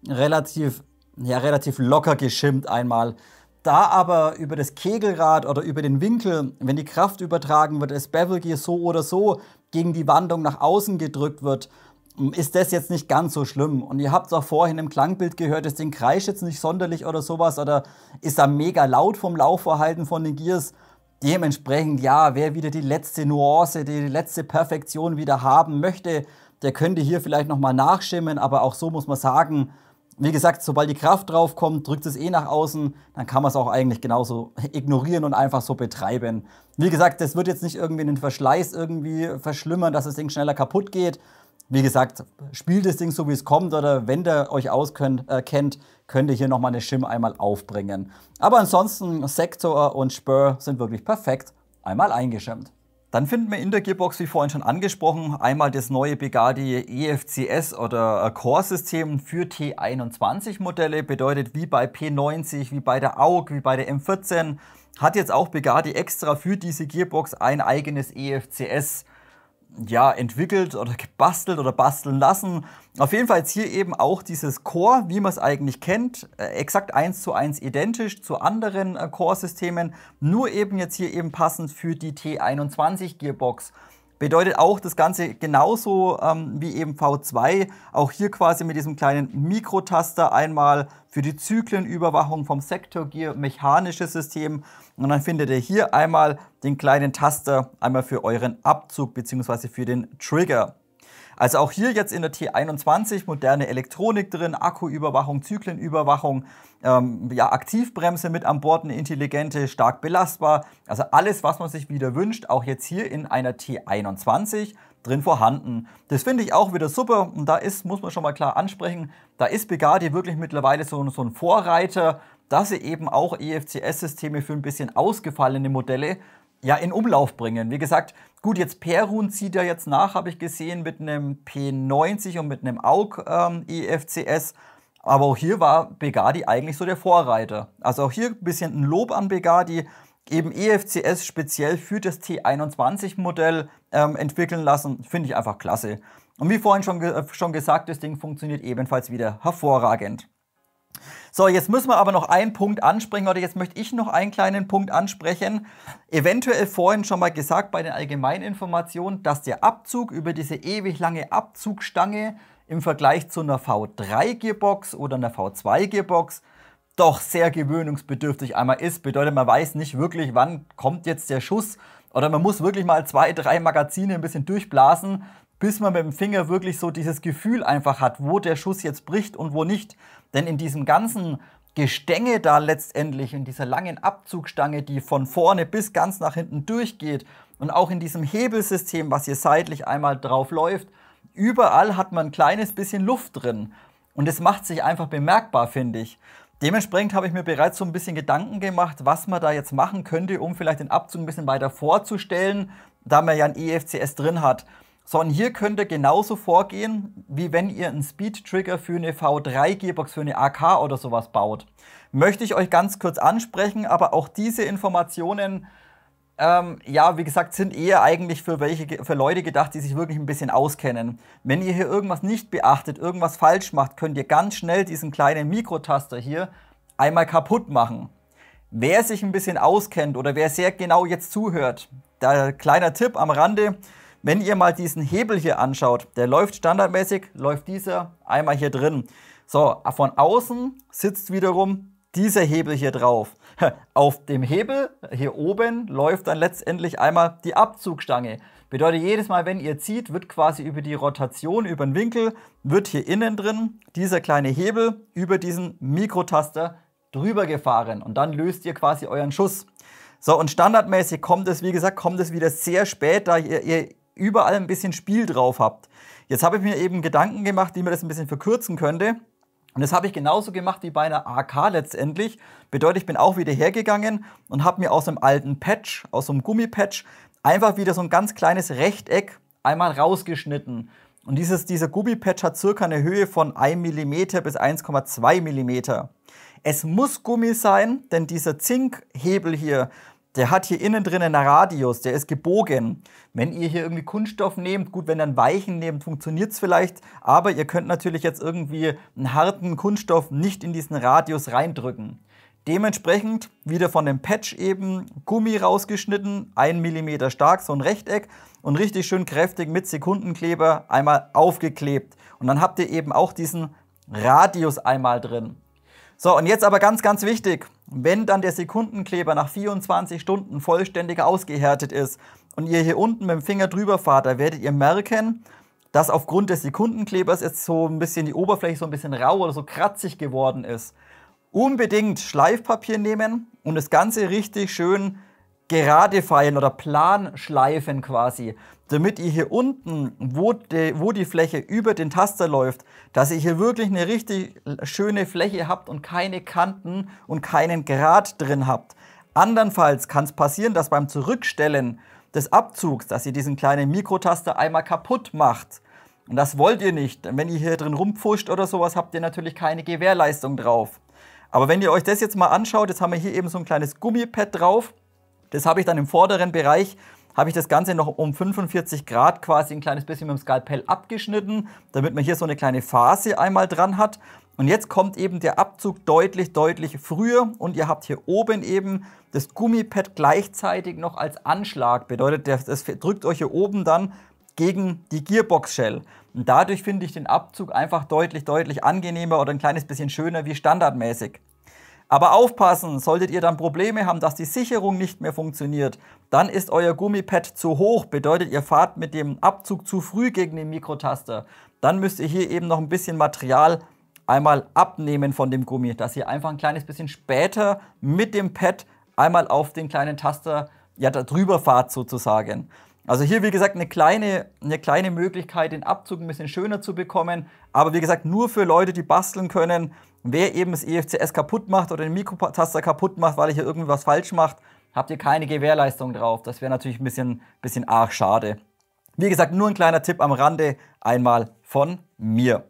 relativ, ja, relativ locker geschimmt einmal. Da aber über das Kegelrad oder über den Winkel, wenn die Kraft übertragen wird, das Bevel Gear so oder so gegen die Wandung nach außen gedrückt wird, ist das jetzt nicht ganz so schlimm. Und ihr habt es auch vorhin im Klangbild gehört, das Ding kreischt jetzt nicht sonderlich oder sowas oder ist da mega laut vom Laufverhalten von den Gears. Dementsprechend, ja, wer wieder die letzte Nuance, die letzte Perfektion wieder haben möchte, der könnte hier vielleicht nochmal nachschimmen, aber auch so muss man sagen, wie gesagt, sobald die Kraft draufkommt, drückt es eh nach außen, dann kann man es auch eigentlich genauso ignorieren und einfach so betreiben. Wie gesagt, das wird jetzt nicht irgendwie einen Verschleiß irgendwie verschlimmern, dass das Ding schneller kaputt geht wie gesagt, spielt das Ding so, wie es kommt, oder wenn ihr euch auskennt, äh, könnt ihr hier nochmal eine Shim einmal aufbringen. Aber ansonsten, Sektor und Spur sind wirklich perfekt einmal eingeschirmt. Dann finden wir in der Gearbox, wie vorhin schon angesprochen, einmal das neue Begadi EFCS oder äh, Core-System für T21-Modelle. Bedeutet wie bei P90, wie bei der AUG, wie bei der M14, hat jetzt auch Begadi extra für diese Gearbox ein eigenes EFCS. system ja, entwickelt oder gebastelt oder basteln lassen. Auf jeden Fall jetzt hier eben auch dieses Core, wie man es eigentlich kennt, äh, exakt eins zu eins identisch zu anderen äh, Core-Systemen, nur eben jetzt hier eben passend für die T21-Gearbox. Bedeutet auch das Ganze genauso ähm, wie eben V2, auch hier quasi mit diesem kleinen Mikrotaster einmal für die Zyklenüberwachung vom Sektor Gear, mechanisches System, und dann findet ihr hier einmal den kleinen Taster, einmal für euren Abzug bzw. für den Trigger. Also auch hier jetzt in der T21 moderne Elektronik drin, Akkuüberwachung, Zyklenüberwachung, ähm, ja, Aktivbremse mit an Bord, eine intelligente, stark belastbar. Also alles, was man sich wieder wünscht, auch jetzt hier in einer T21 drin vorhanden. Das finde ich auch wieder super und da ist, muss man schon mal klar ansprechen, da ist Begadi wirklich mittlerweile so, so ein Vorreiter, dass sie eben auch EFCS-Systeme für ein bisschen ausgefallene Modelle ja in Umlauf bringen. Wie gesagt, gut, jetzt Perun zieht ja jetzt nach, habe ich gesehen, mit einem P90 und mit einem AUG ähm, EFCS. Aber auch hier war Begadi eigentlich so der Vorreiter. Also auch hier ein bisschen ein Lob an Begadi. Eben EFCS speziell für das T21-Modell ähm, entwickeln lassen, finde ich einfach klasse. Und wie vorhin schon, ge schon gesagt, das Ding funktioniert ebenfalls wieder hervorragend. So, jetzt müssen wir aber noch einen Punkt ansprechen, oder jetzt möchte ich noch einen kleinen Punkt ansprechen. Eventuell vorhin schon mal gesagt bei den Allgemeininformationen, dass der Abzug über diese ewig lange Abzugstange im Vergleich zu einer V3-Gearbox oder einer V2-Gearbox doch sehr gewöhnungsbedürftig einmal ist. Bedeutet, man weiß nicht wirklich, wann kommt jetzt der Schuss oder man muss wirklich mal zwei, drei Magazine ein bisschen durchblasen, bis man mit dem Finger wirklich so dieses Gefühl einfach hat, wo der Schuss jetzt bricht und wo nicht. Denn in diesem ganzen Gestänge da letztendlich, in dieser langen Abzugstange, die von vorne bis ganz nach hinten durchgeht und auch in diesem Hebelsystem, was hier seitlich einmal drauf läuft, überall hat man ein kleines bisschen Luft drin. Und es macht sich einfach bemerkbar, finde ich. Dementsprechend habe ich mir bereits so ein bisschen Gedanken gemacht, was man da jetzt machen könnte, um vielleicht den Abzug ein bisschen weiter vorzustellen, da man ja ein EFCS drin hat sondern hier könnt ihr genauso vorgehen, wie wenn ihr einen Speed-Trigger für eine V3-Gearbox, für eine AK oder sowas baut. Möchte ich euch ganz kurz ansprechen, aber auch diese Informationen, ähm, ja, wie gesagt, sind eher eigentlich für, welche, für Leute gedacht, die sich wirklich ein bisschen auskennen. Wenn ihr hier irgendwas nicht beachtet, irgendwas falsch macht, könnt ihr ganz schnell diesen kleinen Mikrotaster hier einmal kaputt machen. Wer sich ein bisschen auskennt oder wer sehr genau jetzt zuhört, da kleiner Tipp am Rande, wenn ihr mal diesen Hebel hier anschaut, der läuft standardmäßig, läuft dieser einmal hier drin. So, von außen sitzt wiederum dieser Hebel hier drauf. *laughs* Auf dem Hebel hier oben läuft dann letztendlich einmal die Abzugstange. Bedeutet, jedes Mal, wenn ihr zieht, wird quasi über die Rotation, über den Winkel, wird hier innen drin dieser kleine Hebel über diesen Mikrotaster drüber gefahren und dann löst ihr quasi euren Schuss. So, und standardmäßig kommt es, wie gesagt, kommt es wieder sehr spät, da ihr, ihr überall ein bisschen Spiel drauf habt. Jetzt habe ich mir eben Gedanken gemacht, wie man das ein bisschen verkürzen könnte. Und das habe ich genauso gemacht wie bei einer AK letztendlich. Bedeutet, ich bin auch wieder hergegangen und habe mir aus einem alten Patch, aus so einem Gummipatch, einfach wieder so ein ganz kleines Rechteck einmal rausgeschnitten. Und dieses, dieser Gummipatch hat circa eine Höhe von 1 mm bis 1,2 mm. Es muss Gummi sein, denn dieser Zinkhebel hier, der hat hier innen drin einen Radius, der ist gebogen. Wenn ihr hier irgendwie Kunststoff nehmt, gut, wenn ihr einen weichen nehmt, funktioniert es vielleicht, aber ihr könnt natürlich jetzt irgendwie einen harten Kunststoff nicht in diesen Radius reindrücken. Dementsprechend wieder von dem Patch eben Gummi rausgeschnitten, 1 mm stark, so ein Rechteck und richtig schön kräftig mit Sekundenkleber einmal aufgeklebt. Und dann habt ihr eben auch diesen Radius einmal drin. So, und jetzt aber ganz, ganz wichtig, wenn dann der Sekundenkleber nach 24 Stunden vollständig ausgehärtet ist und ihr hier unten mit dem Finger drüber fahrt, da werdet ihr merken, dass aufgrund des Sekundenklebers jetzt so ein bisschen die Oberfläche so ein bisschen rau oder so kratzig geworden ist. Unbedingt Schleifpapier nehmen und das Ganze richtig schön gerade feilen oder plan schleifen quasi, damit ihr hier unten, wo die, wo die Fläche über den Taster läuft, dass ihr hier wirklich eine richtig schöne Fläche habt und keine Kanten und keinen Grad drin habt. Andernfalls kann es passieren, dass beim Zurückstellen des Abzugs, dass ihr diesen kleinen Mikrotaster einmal kaputt macht. Und das wollt ihr nicht. wenn ihr hier drin rumpfuscht oder sowas, habt ihr natürlich keine Gewährleistung drauf. Aber wenn ihr euch das jetzt mal anschaut, jetzt haben wir hier eben so ein kleines Gummipad drauf. Das habe ich dann im vorderen Bereich, habe ich das Ganze noch um 45 Grad quasi ein kleines bisschen mit dem Skalpell abgeschnitten, damit man hier so eine kleine Phase einmal dran hat. Und jetzt kommt eben der Abzug deutlich, deutlich früher und ihr habt hier oben eben das Gummipad gleichzeitig noch als Anschlag. Bedeutet, das drückt euch hier oben dann gegen die Gearbox-Shell. Und dadurch finde ich den Abzug einfach deutlich, deutlich angenehmer oder ein kleines bisschen schöner wie standardmäßig. Aber aufpassen, solltet ihr dann Probleme haben, dass die Sicherung nicht mehr funktioniert, dann ist euer Gummipad zu hoch, bedeutet ihr fahrt mit dem Abzug zu früh gegen den Mikrotaster. Dann müsst ihr hier eben noch ein bisschen Material einmal abnehmen von dem Gummi, dass ihr einfach ein kleines bisschen später mit dem Pad einmal auf den kleinen Taster ja, drüber fahrt sozusagen. Also hier, wie gesagt, eine kleine, eine kleine Möglichkeit, den Abzug ein bisschen schöner zu bekommen. Aber wie gesagt, nur für Leute, die basteln können wer eben das EFCS kaputt macht oder den Mikrotaster kaputt macht, weil ihr hier irgendwas falsch macht, habt ihr keine Gewährleistung drauf. Das wäre natürlich ein bisschen, bisschen arg schade. Wie gesagt, nur ein kleiner Tipp am Rande, einmal von mir.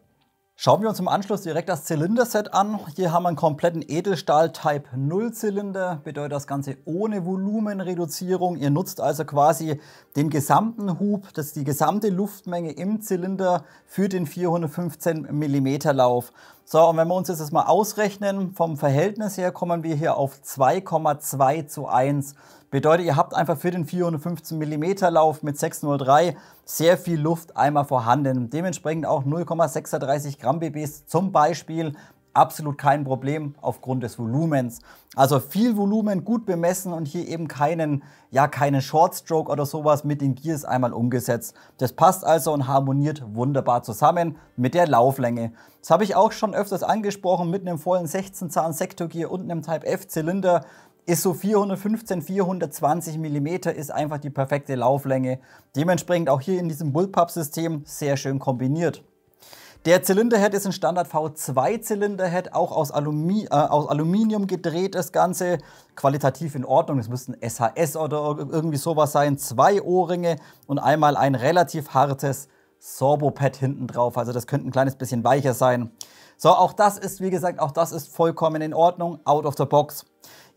Schauen wir uns im Anschluss direkt das Zylinderset an. Hier haben wir einen kompletten Edelstahl Type 0 Zylinder, bedeutet das Ganze ohne Volumenreduzierung. Ihr nutzt also quasi den gesamten Hub, das ist die gesamte Luftmenge im Zylinder für den 415 mm Lauf. So, und wenn wir uns jetzt das mal ausrechnen, vom Verhältnis her kommen wir hier auf 2,2 zu 1. Bedeutet, ihr habt einfach für den 415 mm Lauf mit 603 sehr viel Luft einmal vorhanden. Dementsprechend auch 0,36 Gramm BBs zum Beispiel absolut kein Problem aufgrund des Volumens. Also viel Volumen, gut bemessen und hier eben keinen, ja, keinen Shortstroke oder sowas mit den Gears einmal umgesetzt. Das passt also und harmoniert wunderbar zusammen mit der Lauflänge. Das habe ich auch schon öfters angesprochen mit einem vollen 16 Zahn Sektor Gear und einem Type F Zylinder ist so 415, 420 mm ist einfach die perfekte Lauflänge. Dementsprechend auch hier in diesem Bullpup-System sehr schön kombiniert. Der Zylinderhead ist ein Standard V2 Zylinderhead, auch aus, Alumi äh, aus Aluminium gedreht das Ganze. Qualitativ in Ordnung, es müssten SHS oder irgendwie sowas sein. Zwei Ohrringe und einmal ein relativ hartes Sorbo-Pad hinten drauf. Also das könnte ein kleines bisschen weicher sein. So, auch das ist, wie gesagt, auch das ist vollkommen in Ordnung, out of the box.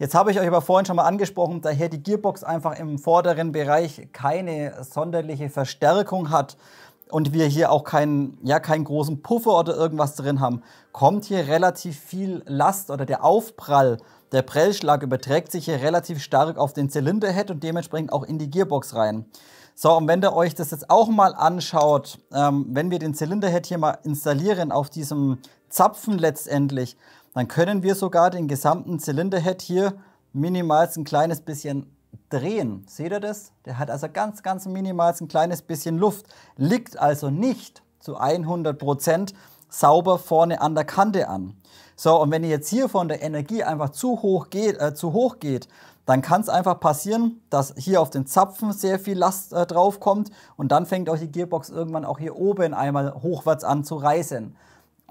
Jetzt habe ich euch aber vorhin schon mal angesprochen, daher die Gearbox einfach im vorderen Bereich keine sonderliche Verstärkung hat und wir hier auch keinen, ja, keinen großen Puffer oder irgendwas drin haben, kommt hier relativ viel Last oder der Aufprall, der Prellschlag überträgt sich hier relativ stark auf den Zylinderhead und dementsprechend auch in die Gearbox rein. So, und wenn ihr euch das jetzt auch mal anschaut, ähm, wenn wir den Zylinderhead hier mal installieren auf diesem Zapfen letztendlich, dann können wir sogar den gesamten Zylinderhead hier minimals ein kleines bisschen drehen. Seht ihr das? Der hat also ganz, ganz minimals ein kleines bisschen Luft. Liegt also nicht zu 100% sauber vorne an der Kante an. So, und wenn ihr jetzt hier von der Energie einfach zu hoch geht, äh, zu hoch geht dann kann es einfach passieren, dass hier auf den Zapfen sehr viel Last äh, drauf kommt und dann fängt auch die Gearbox irgendwann auch hier oben einmal hochwärts an zu reißen.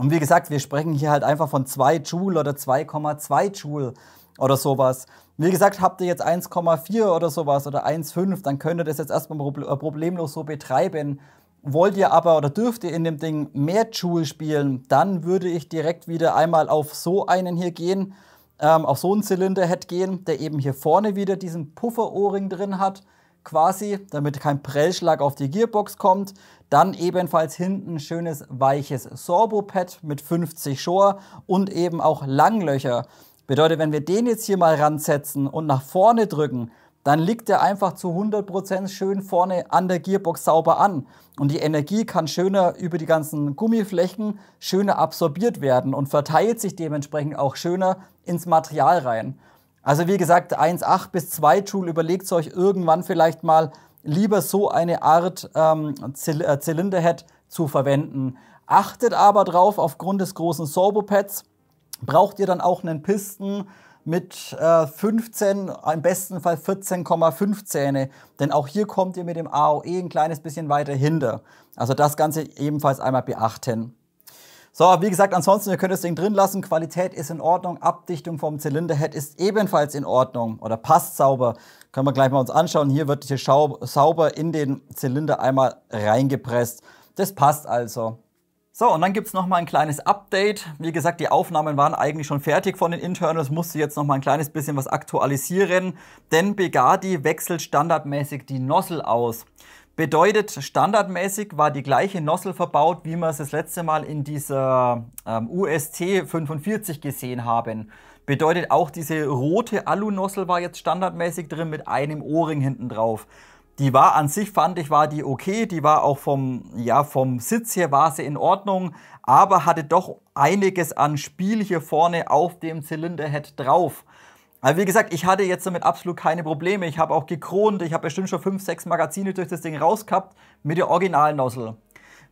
Und wie gesagt, wir sprechen hier halt einfach von 2 Joule oder 2,2 Joule oder sowas. Wie gesagt, habt ihr jetzt 1,4 oder sowas oder 1,5, dann könnt ihr das jetzt erstmal äh, problemlos so betreiben. Wollt ihr aber oder dürft ihr in dem Ding mehr Joule spielen, dann würde ich direkt wieder einmal auf so einen hier gehen, ähm, auf so einen Zylinderhead gehen, der eben hier vorne wieder diesen Pufferohrring drin hat quasi, damit kein Prellschlag auf die Gearbox kommt. Dann ebenfalls hinten schönes weiches Sorbo-Pad mit 50 Shore und eben auch Langlöcher. Bedeutet, wenn wir den jetzt hier mal ransetzen und nach vorne drücken, dann liegt er einfach zu 100% schön vorne an der Gearbox sauber an. Und die Energie kann schöner über die ganzen Gummiflächen schöner absorbiert werden und verteilt sich dementsprechend auch schöner ins Material rein. Also wie gesagt, 1,8 bis 2 Joule, überlegt euch irgendwann vielleicht mal lieber so eine Art ähm, äh, Zylinderhead zu verwenden. Achtet aber drauf, aufgrund des großen Sorbopads braucht ihr dann auch einen Pisten mit äh, 15, im besten Fall 14,5 Zähne. Denn auch hier kommt ihr mit dem AOE ein kleines bisschen weiter hinter. Also das Ganze ebenfalls einmal beachten. So, wie gesagt, ansonsten, ihr könnt das Ding drin lassen. Qualität ist in Ordnung. Abdichtung vom Zylinderhead ist ebenfalls in Ordnung oder passt sauber. Können wir gleich mal uns anschauen. Hier wird hier sauber in den Zylinder einmal reingepresst. Das passt also. So, und dann gibt es nochmal ein kleines Update. Wie gesagt, die Aufnahmen waren eigentlich schon fertig von den Internals, musste jetzt nochmal ein kleines bisschen was aktualisieren, denn Begadi wechselt standardmäßig die Nozzle aus. Bedeutet, standardmäßig war die gleiche Nossel verbaut, wie wir es das letzte Mal in dieser ähm, UST 45 gesehen haben. Bedeutet, auch diese rote alu nossel war jetzt standardmäßig drin mit einem Ohrring hinten drauf. Die war an sich, fand ich, war die okay. Die war auch vom, ja, vom Sitz her war sie in Ordnung, aber hatte doch einiges an Spiel hier vorne auf dem Zylinderhead drauf. Aber wie gesagt, ich hatte jetzt damit absolut keine Probleme. Ich habe auch gekront, ich habe bestimmt schon fünf, sechs Magazine durch das Ding rausgehabt mit der originalen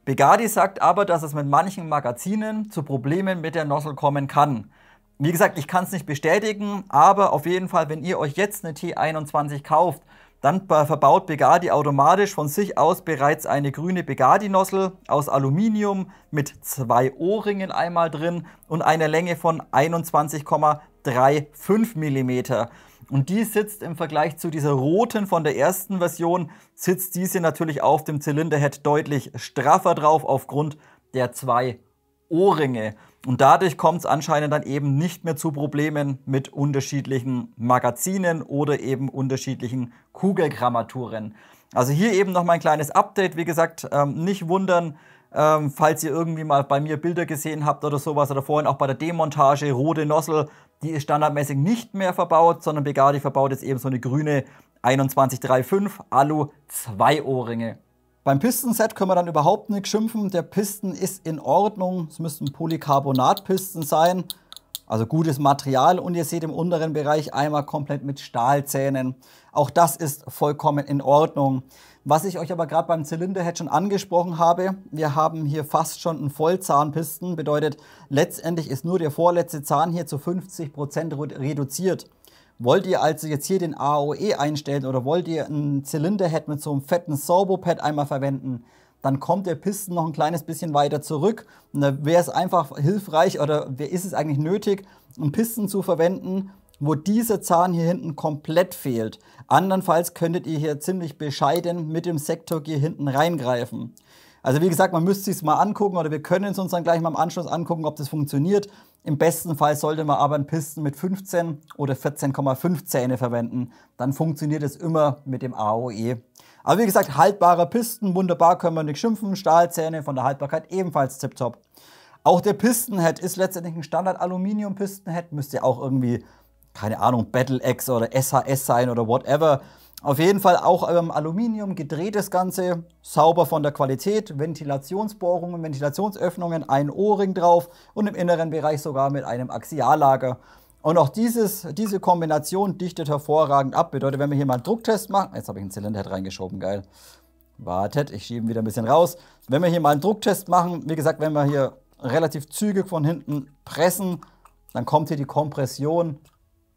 Begadi sagt aber, dass es mit manchen Magazinen zu Problemen mit der Nozzle kommen kann. Wie gesagt, ich kann es nicht bestätigen, aber auf jeden Fall, wenn ihr euch jetzt eine T21 kauft, dann verbaut Begadi automatisch von sich aus bereits eine grüne Begadi-Nossel aus Aluminium mit zwei O-Ringen einmal drin und einer Länge von 21,35 mm. Und die sitzt im Vergleich zu dieser roten von der ersten Version, sitzt diese natürlich auf dem Zylinderhead deutlich straffer drauf aufgrund der zwei Ohrringe. Und dadurch kommt es anscheinend dann eben nicht mehr zu Problemen mit unterschiedlichen Magazinen oder eben unterschiedlichen Kugelgrammaturen. Also hier eben noch mal ein kleines Update. Wie gesagt, ähm, nicht wundern, ähm, falls ihr irgendwie mal bei mir Bilder gesehen habt oder sowas oder vorhin auch bei der Demontage, rote Nossel, die ist standardmäßig nicht mehr verbaut, sondern Begadi verbaut jetzt eben so eine grüne 2135 Alu 2 Ohrringe. Beim Pistenset können wir dann überhaupt nichts schimpfen. Der Pisten ist in Ordnung. Es müssten Polycarbonatpisten sein. Also gutes Material und ihr seht im unteren Bereich einmal komplett mit Stahlzähnen. Auch das ist vollkommen in Ordnung. Was ich euch aber gerade beim Zylinderhead schon angesprochen habe, wir haben hier fast schon einen Vollzahnpisten, bedeutet letztendlich ist nur der vorletzte Zahn hier zu 50% Prozent reduziert. Wollt ihr also jetzt hier den AOE einstellen oder wollt ihr ein Zylinderhead mit so einem fetten Sorbo-Pad einmal verwenden, dann kommt der Pisten noch ein kleines bisschen weiter zurück. Und da wäre es einfach hilfreich oder ist es eigentlich nötig, einen Pisten zu verwenden, wo dieser Zahn hier hinten komplett fehlt. Andernfalls könntet ihr hier ziemlich bescheiden mit dem Sektor hier hinten reingreifen. Also wie gesagt, man müsste es sich mal angucken oder wir können es uns dann gleich mal im Anschluss angucken, ob das funktioniert. Im besten Fall sollte man aber einen Pisten mit 15 oder 14,5 Zähne verwenden. Dann funktioniert es immer mit dem AOE. Aber wie gesagt, haltbare Pisten, wunderbar, können wir nicht schimpfen. Stahlzähne von der Haltbarkeit ebenfalls tiptop. Auch der Pistenhead ist letztendlich ein Standard-Aluminium-Pistenhead. Müsste ja auch irgendwie, keine Ahnung, Battle X oder SHS sein oder whatever. Auf jeden Fall auch ähm, Aluminium, gedreht das Ganze, sauber von der Qualität, Ventilationsbohrungen, Ventilationsöffnungen, ein O-Ring drauf und im inneren Bereich sogar mit einem Axiallager. Und auch dieses, diese Kombination dichtet hervorragend ab. Bedeutet, wenn wir hier mal einen Drucktest machen, jetzt habe ich einen Zylinderhead reingeschoben, geil. Wartet, ich schiebe ihn wieder ein bisschen raus. Wenn wir hier mal einen Drucktest machen, wie gesagt, wenn wir hier relativ zügig von hinten pressen, dann kommt hier die Kompression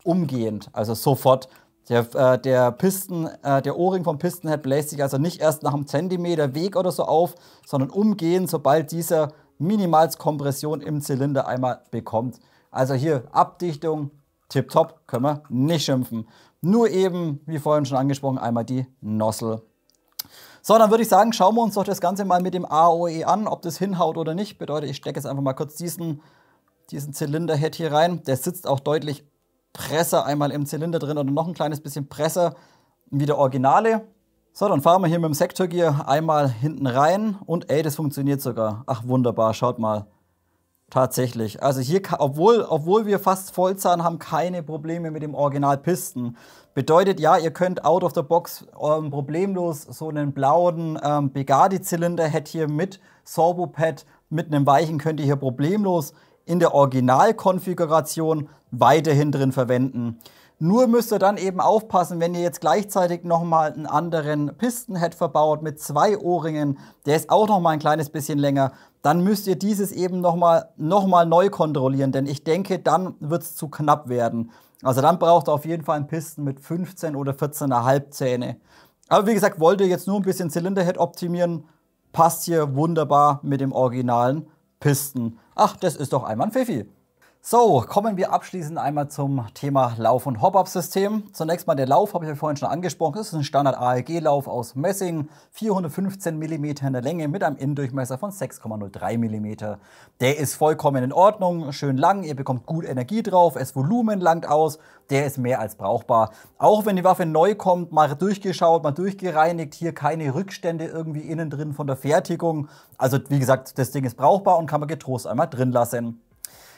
umgehend, also sofort. Der, äh, der, Pisten, äh, der O-Ring vom Pistenhead bläst sich also nicht erst nach einem Zentimeter Weg oder so auf, sondern umgehend, sobald dieser minimals Kompression im Zylinder einmal bekommt. Also hier Abdichtung, tipptopp, können wir nicht schimpfen. Nur eben, wie vorhin schon angesprochen, einmal die Nozzle. So, dann würde ich sagen, schauen wir uns doch das Ganze mal mit dem AOE an, ob das hinhaut oder nicht. Bedeutet, ich stecke jetzt einfach mal kurz diesen, diesen Zylinderhead hier rein. Der sitzt auch deutlich Presse einmal im Zylinder drin oder noch ein kleines bisschen Presse wie der Originale. So, dann fahren wir hier mit dem Sektorgear einmal hinten rein und ey, das funktioniert sogar. Ach, wunderbar, schaut mal. Tatsächlich. Also hier, obwohl, obwohl wir fast Vollzahn haben, keine Probleme mit dem Originalpisten. Bedeutet ja, ihr könnt out of the box ähm, problemlos so einen blauen ähm, Begadi-Zylinder hättet hier mit Sorbopad, mit einem weichen könnt ihr hier problemlos in der Originalkonfiguration weiterhin drin verwenden. Nur müsst ihr dann eben aufpassen, wenn ihr jetzt gleichzeitig nochmal einen anderen Pistenhead verbaut mit zwei Ohrringen, der ist auch nochmal ein kleines bisschen länger, dann müsst ihr dieses eben nochmal noch mal neu kontrollieren, denn ich denke, dann wird es zu knapp werden. Also dann braucht ihr auf jeden Fall einen Pisten mit 15 oder 14,5 Zähne. Aber wie gesagt, wollt ihr jetzt nur ein bisschen Zylinderhead optimieren, passt hier wunderbar mit dem originalen Pisten. Ach, das ist doch einmal ein Pfiffi. So, kommen wir abschließend einmal zum Thema Lauf- und Hop-Up-System. Zunächst mal der Lauf, habe ich ja vorhin schon angesprochen. Das ist ein Standard-ALG-Lauf e aus Messing, 415 mm in der Länge mit einem Innendurchmesser von 6,03 mm. Der ist vollkommen in Ordnung, schön lang, ihr bekommt gut Energie drauf, das Volumen langt aus, der ist mehr als brauchbar. Auch wenn die Waffe neu kommt, mal durchgeschaut, mal durchgereinigt, hier keine Rückstände irgendwie innen drin von der Fertigung. Also wie gesagt, das Ding ist brauchbar und kann man getrost einmal drin lassen.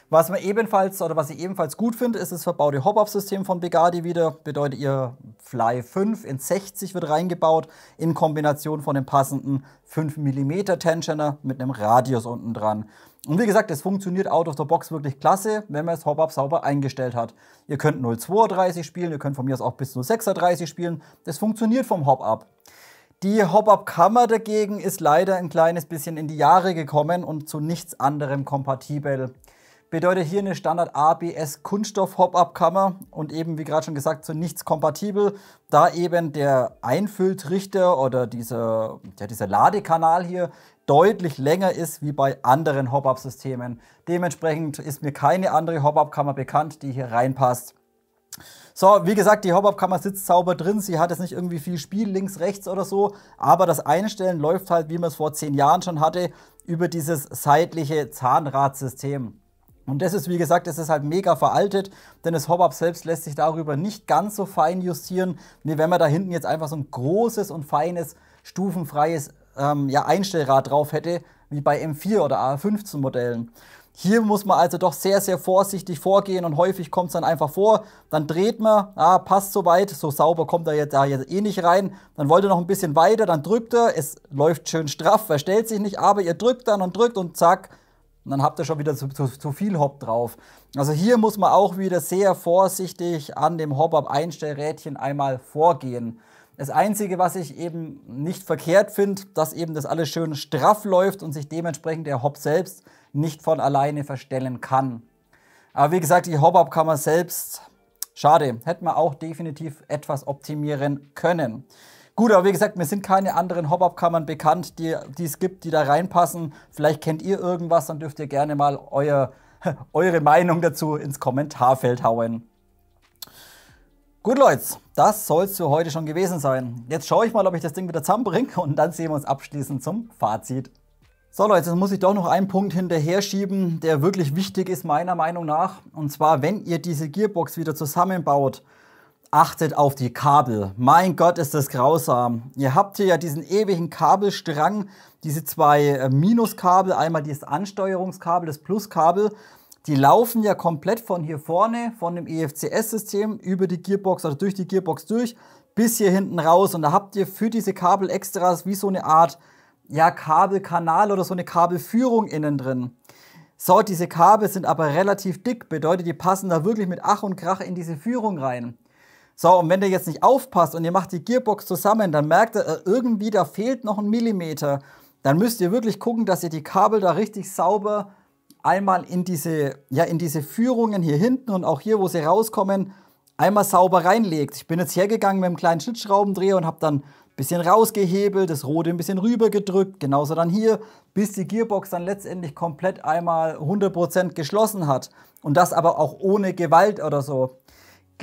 Was man ebenfalls oder was ich ebenfalls gut finde, ist das verbaute Hop-Off-System von Begadi wieder. Bedeutet ihr Fly 5 in 60 wird reingebaut in Kombination von dem passenden 5 mm Tensioner mit einem Radius unten dran. Und wie gesagt, es funktioniert out of the box wirklich klasse, wenn man das Hop-Up sauber eingestellt hat. Ihr könnt 0,32 spielen, ihr könnt von mir aus auch bis 0,36 spielen. Das funktioniert vom Hop-Up. Die Hop-Up-Kammer dagegen ist leider ein kleines bisschen in die Jahre gekommen und zu nichts anderem kompatibel. Bedeutet hier eine Standard ABS Kunststoff Hop-Up Kammer und eben wie gerade schon gesagt zu nichts kompatibel, da eben der Einfülltrichter oder dieser, ja, dieser Ladekanal hier deutlich länger ist wie bei anderen Hop-Up Systemen. Dementsprechend ist mir keine andere Hop-Up Kammer bekannt, die hier reinpasst. So, wie gesagt, die Hop-Up-Kammer sitzt sauber drin. Sie hat jetzt nicht irgendwie viel Spiel links, rechts oder so. Aber das Einstellen läuft halt, wie man es vor zehn Jahren schon hatte, über dieses seitliche Zahnradsystem. Und das ist, wie gesagt, das ist halt mega veraltet, denn das Hop-Up selbst lässt sich darüber nicht ganz so fein justieren, wie wenn man da hinten jetzt einfach so ein großes und feines, stufenfreies ähm, ja, Einstellrad drauf hätte, wie bei M4 oder A15 Modellen. Hier muss man also doch sehr, sehr vorsichtig vorgehen und häufig kommt es dann einfach vor. Dann dreht man, ah, passt soweit, so sauber kommt er jetzt, da ah, jetzt eh nicht rein. Dann wollt ihr noch ein bisschen weiter, dann drückt er, es läuft schön straff, verstellt sich nicht, aber ihr drückt dann und drückt und zack, und dann habt ihr schon wieder zu, zu, zu viel Hop drauf. Also hier muss man auch wieder sehr vorsichtig an dem Hop-Up-Einstellrädchen einmal vorgehen. Das Einzige, was ich eben nicht verkehrt finde, dass eben das alles schön straff läuft und sich dementsprechend der Hop selbst nicht von alleine verstellen kann. Aber wie gesagt, die Hop-Up kann man selbst, schade, hätte man auch definitiv etwas optimieren können. Gut, aber wie gesagt, mir sind keine anderen Hop-Up-Kammern bekannt, die, die es gibt, die da reinpassen. Vielleicht kennt ihr irgendwas, dann dürft ihr gerne mal euer, *laughs* eure Meinung dazu ins Kommentarfeld hauen. Gut, Leute, das soll es für heute schon gewesen sein. Jetzt schaue ich mal, ob ich das Ding wieder zusammenbringe *laughs* und dann sehen wir uns abschließend zum Fazit. So Leute, jetzt muss ich doch noch einen Punkt hinterher schieben, der wirklich wichtig ist meiner Meinung nach. Und zwar, wenn ihr diese Gearbox wieder zusammenbaut, Achtet auf die Kabel. Mein Gott, ist das grausam. Ihr habt hier ja diesen ewigen Kabelstrang, diese zwei äh, Minuskabel, einmal dieses Ansteuerungskabel, das Pluskabel. Die laufen ja komplett von hier vorne, von dem EFCS-System über die Gearbox oder durch die Gearbox durch, bis hier hinten raus. Und da habt ihr für diese Kabel Extras wie so eine Art ja, Kabelkanal oder so eine Kabelführung innen drin. So, diese Kabel sind aber relativ dick, bedeutet, die passen da wirklich mit Ach und Krach in diese Führung rein. So, und wenn ihr jetzt nicht aufpasst und ihr macht die Gearbox zusammen, dann merkt ihr, äh, irgendwie da fehlt noch ein Millimeter. Dann müsst ihr wirklich gucken, dass ihr die Kabel da richtig sauber einmal in diese, ja, in diese Führungen hier hinten und auch hier, wo sie rauskommen, einmal sauber reinlegt. Ich bin jetzt hergegangen mit einem kleinen Schnittschraubendreher und habe dann ein bisschen rausgehebelt, das Rote ein bisschen rüber gedrückt, genauso dann hier, bis die Gearbox dann letztendlich komplett einmal 100% geschlossen hat. Und das aber auch ohne Gewalt oder so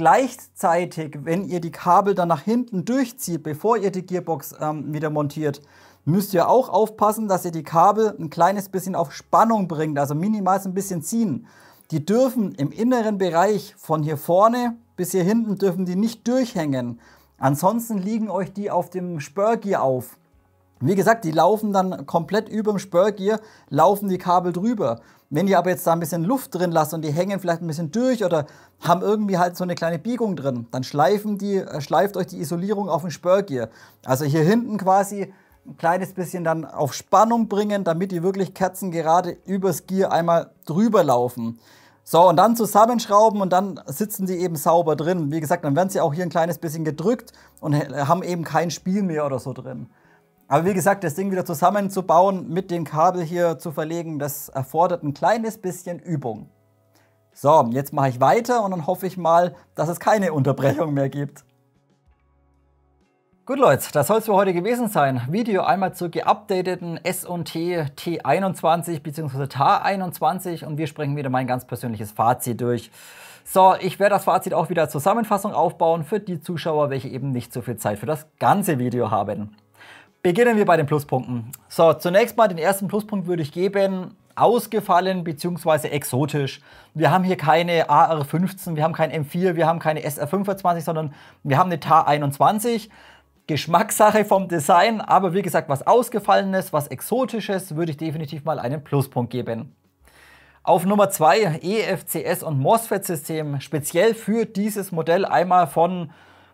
gleichzeitig, wenn ihr die Kabel dann nach hinten durchzieht, bevor ihr die Gearbox ähm, wieder montiert, müsst ihr auch aufpassen, dass ihr die Kabel ein kleines bisschen auf Spannung bringt, also minimal ein bisschen ziehen. Die dürfen im inneren Bereich von hier vorne bis hier hinten dürfen die nicht durchhängen. Ansonsten liegen euch die auf dem Spörgier auf. Wie gesagt, die laufen dann komplett über dem Spörgier, laufen die Kabel drüber. Wenn ihr aber jetzt da ein bisschen Luft drin lasst und die hängen vielleicht ein bisschen durch oder haben irgendwie halt so eine kleine Biegung drin, dann schleifen die, äh, schleift euch die Isolierung auf den Spörgier. Also hier hinten quasi ein kleines bisschen dann auf Spannung bringen, damit die wirklich Kerzen gerade übers Gear einmal drüber laufen. So, und dann zusammenschrauben und dann sitzen die eben sauber drin. Wie gesagt, dann werden sie auch hier ein kleines bisschen gedrückt und haben eben kein Spiel mehr oder so drin. Aber wie gesagt, das Ding wieder zusammenzubauen, mit dem Kabel hier zu verlegen, das erfordert ein kleines bisschen Übung. So, jetzt mache ich weiter und dann hoffe ich mal, dass es keine Unterbrechung mehr gibt. Gut Leute, das soll es für heute gewesen sein. Video einmal zur geupdateten S&T T21 bzw. TAR21 und wir sprechen wieder mein ganz persönliches Fazit durch. So, ich werde das Fazit auch wieder als Zusammenfassung aufbauen für die Zuschauer, welche eben nicht so viel Zeit für das ganze Video haben. Beginnen wir bei den Pluspunkten. So, zunächst mal den ersten Pluspunkt würde ich geben, ausgefallen bzw. exotisch. Wir haben hier keine AR15, wir haben kein M4, wir haben keine SR25, sondern wir haben eine TAR 21. Geschmackssache vom Design, aber wie gesagt, was Ausgefallenes, was Exotisches, würde ich definitiv mal einen Pluspunkt geben. Auf Nummer 2 EFCS und MOSFET-System, speziell für dieses Modell einmal von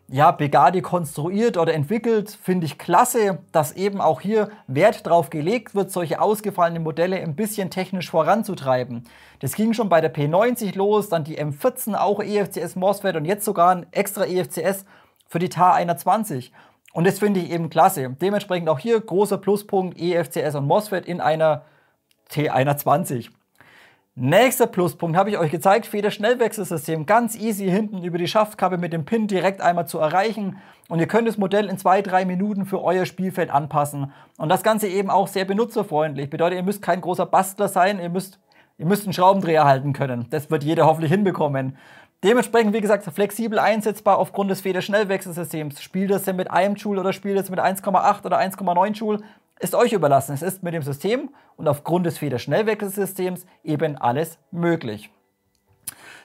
ja, Begadi konstruiert oder entwickelt, finde ich klasse, dass eben auch hier Wert drauf gelegt wird, solche ausgefallenen Modelle ein bisschen technisch voranzutreiben. Das ging schon bei der P90 los, dann die M14 auch EFCS MOSFET und jetzt sogar ein extra EFCS für die TAR 21. Und das finde ich eben klasse. Dementsprechend auch hier großer Pluspunkt EFCS und MOSFET in einer T120. Nächster Pluspunkt habe ich euch gezeigt, Federschnellwechselsystem. Ganz easy hinten über die Schaftkappe mit dem Pin direkt einmal zu erreichen. Und ihr könnt das Modell in zwei, drei Minuten für euer Spielfeld anpassen. Und das Ganze eben auch sehr benutzerfreundlich. Bedeutet, ihr müsst kein großer Bastler sein, ihr müsst, ihr müsst einen Schraubendreher halten können. Das wird jeder hoffentlich hinbekommen. Dementsprechend, wie gesagt, flexibel einsetzbar aufgrund des Federschnellwechselsystems. Spielt das denn mit einem Joule oder spielt das mit 1,8 oder 1,9 Joule? ist euch überlassen. Es ist mit dem System und aufgrund des Federschnellwechselsystems eben alles möglich.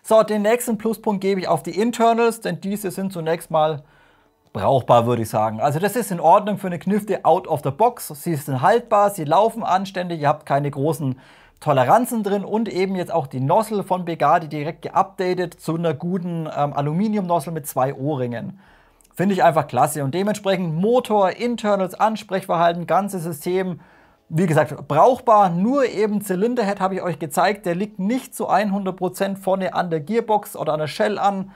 So, den nächsten Pluspunkt gebe ich auf die Internals, denn diese sind zunächst mal brauchbar, würde ich sagen. Also das ist in Ordnung für eine Knifte out of the box. Sie sind haltbar, sie laufen anständig, ihr habt keine großen Toleranzen drin und eben jetzt auch die Nossel von Begadi direkt geupdatet zu einer guten ähm, Aluminiumnozzle mit zwei O-Ringen. Finde ich einfach klasse. Und dementsprechend Motor, Internals, Ansprechverhalten, ganzes System, wie gesagt, brauchbar. Nur eben Zylinderhead habe ich euch gezeigt. Der liegt nicht zu 100% vorne an der Gearbox oder an der Shell an.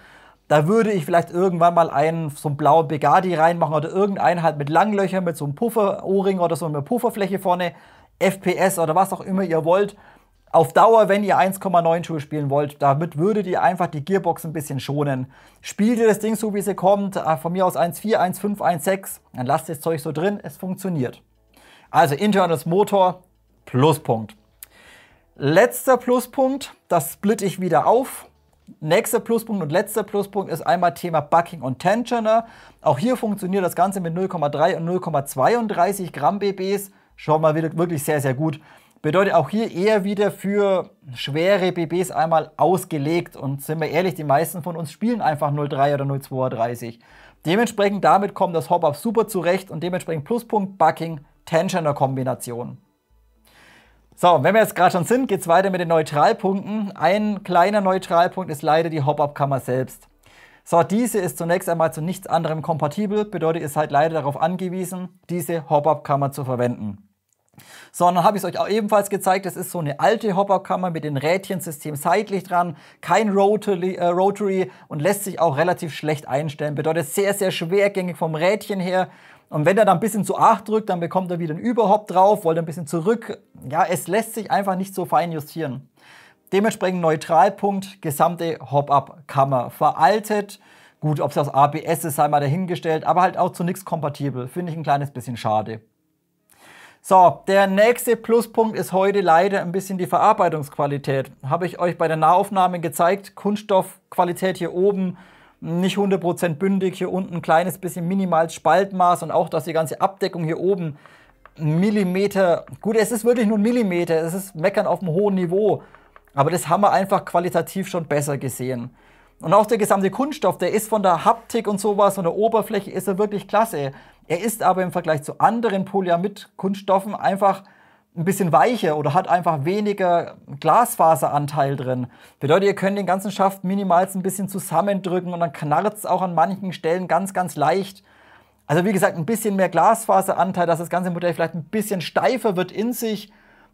Da würde ich vielleicht irgendwann mal einen, so einen blauen Begadi reinmachen oder irgendeinen halt mit Langlöchern, mit so einem Pufferohrring oder so einer Pufferfläche vorne. FPS oder was auch immer ihr wollt auf Dauer, wenn ihr 1,9 Schuhe spielen wollt, damit würdet ihr einfach die Gearbox ein bisschen schonen. Spielt ihr das Ding so, wie sie kommt, äh, von mir aus 1,4, 1,5, 1,6, dann lasst das Zeug so drin, es funktioniert. Also internes Motor, Pluspunkt. Letzter Pluspunkt, das splitte ich wieder auf. Nächster Pluspunkt und letzter Pluspunkt ist einmal Thema Bucking und Tensioner. Ne? Auch hier funktioniert das Ganze mit 0,3 und 0,32 Gramm BBs. Schon mal wirklich sehr, sehr gut. Bedeutet auch hier eher wieder für schwere BBs einmal ausgelegt. Und sind wir ehrlich, die meisten von uns spielen einfach 03 oder 032. Dementsprechend damit kommt das Hop-Up super zurecht und dementsprechend Pluspunkt Bucking Tensioner Kombination. So, wenn wir jetzt gerade schon sind, geht es weiter mit den Neutralpunkten. Ein kleiner Neutralpunkt ist leider die Hop-Up-Kammer selbst. So, diese ist zunächst einmal zu nichts anderem kompatibel, bedeutet ihr seid leider darauf angewiesen, diese Hop-Up-Kammer zu verwenden sondern habe ich es euch auch ebenfalls gezeigt. Es ist so eine alte Hopperkammer mit dem Rädchensystem seitlich dran, kein Rotary, äh, Rotary und lässt sich auch relativ schlecht einstellen. Bedeutet sehr, sehr schwergängig vom Rädchen her. Und wenn er dann ein bisschen zu 8 drückt, dann bekommt er wieder einen Überhop drauf, wollte ein bisschen zurück. Ja, es lässt sich einfach nicht so fein justieren. Dementsprechend Neutralpunkt, gesamte Hop-Up-Kammer. Veraltet, gut, ob es aus ABS ist, sei mal dahingestellt, aber halt auch zu nichts kompatibel. Finde ich ein kleines bisschen schade. So, der nächste Pluspunkt ist heute leider ein bisschen die Verarbeitungsqualität. Habe ich euch bei der Nahaufnahme gezeigt. Kunststoffqualität hier oben nicht 100% bündig, hier unten ein kleines bisschen minimal Spaltmaß und auch, dass die ganze Abdeckung hier oben Millimeter, gut, es ist wirklich nur ein Millimeter, es ist meckern auf einem hohen Niveau, aber das haben wir einfach qualitativ schon besser gesehen. Und auch der gesamte Kunststoff, der ist von der Haptik und sowas, von der Oberfläche ist er wirklich klasse. Er ist aber im Vergleich zu anderen Polyamid-Kunststoffen einfach ein bisschen weicher oder hat einfach weniger Glasfaseranteil drin. Bedeutet, ihr könnt den ganzen Schaft minimals ein bisschen zusammendrücken und dann knarrt es auch an manchen Stellen ganz, ganz leicht. Also wie gesagt, ein bisschen mehr Glasfaseranteil, dass das ganze Modell vielleicht ein bisschen steifer wird in sich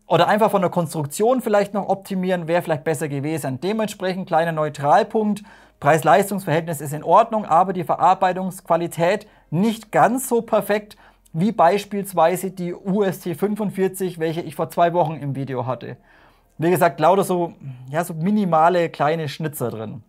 oder einfach von der Konstruktion vielleicht noch optimieren, wäre vielleicht besser gewesen. Dementsprechend kleiner Neutralpunkt Preis-Leistungs-Verhältnis ist in Ordnung, aber die Verarbeitungsqualität nicht ganz so perfekt wie beispielsweise die UST 45, welche ich vor zwei Wochen im Video hatte. Wie gesagt, lauter so, ja, so minimale kleine Schnitzer drin.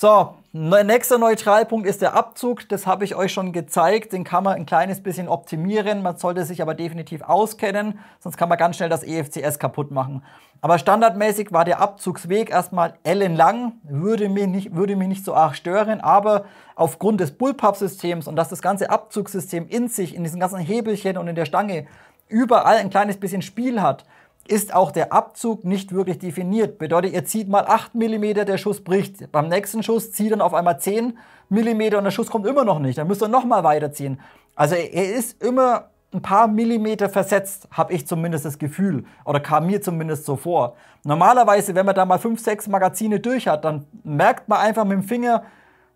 So, nächster Neutralpunkt ist der Abzug. Das habe ich euch schon gezeigt. Den kann man ein kleines bisschen optimieren. Man sollte sich aber definitiv auskennen, sonst kann man ganz schnell das EFCS kaputt machen. Aber standardmäßig war der Abzugsweg erstmal ellenlang. Würde mich nicht, würde mich nicht so arg stören, aber aufgrund des Bullpup-Systems und dass das ganze Abzugssystem in sich, in diesen ganzen Hebelchen und in der Stange überall ein kleines bisschen Spiel hat, ist auch der Abzug nicht wirklich definiert. Bedeutet, ihr zieht mal 8 mm, der Schuss bricht. Beim nächsten Schuss zieht dann auf einmal 10 mm und der Schuss kommt immer noch nicht. Dann müsst ihr nochmal weiterziehen. Also er ist immer ein paar Millimeter versetzt, habe ich zumindest das Gefühl. Oder kam mir zumindest so vor. Normalerweise, wenn man da mal 5, 6 Magazine durch hat, dann merkt man einfach mit dem Finger,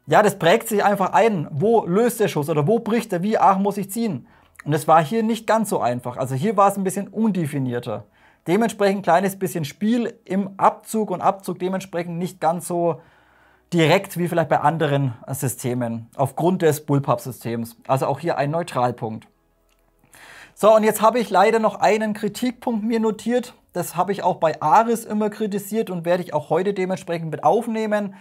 ja, das prägt sich einfach ein. Wo löst der Schuss oder wo bricht er? Wie arg muss ich ziehen? Und das war hier nicht ganz so einfach. Also hier war es ein bisschen undefinierter. Dementsprechend ein kleines bisschen Spiel im Abzug und Abzug dementsprechend nicht ganz so direkt wie vielleicht bei anderen Systemen aufgrund des Bullpup-Systems. Also auch hier ein Neutralpunkt. So, und jetzt habe ich leider noch einen Kritikpunkt mir notiert. Das habe ich auch bei Aris immer kritisiert und werde ich auch heute dementsprechend mit aufnehmen.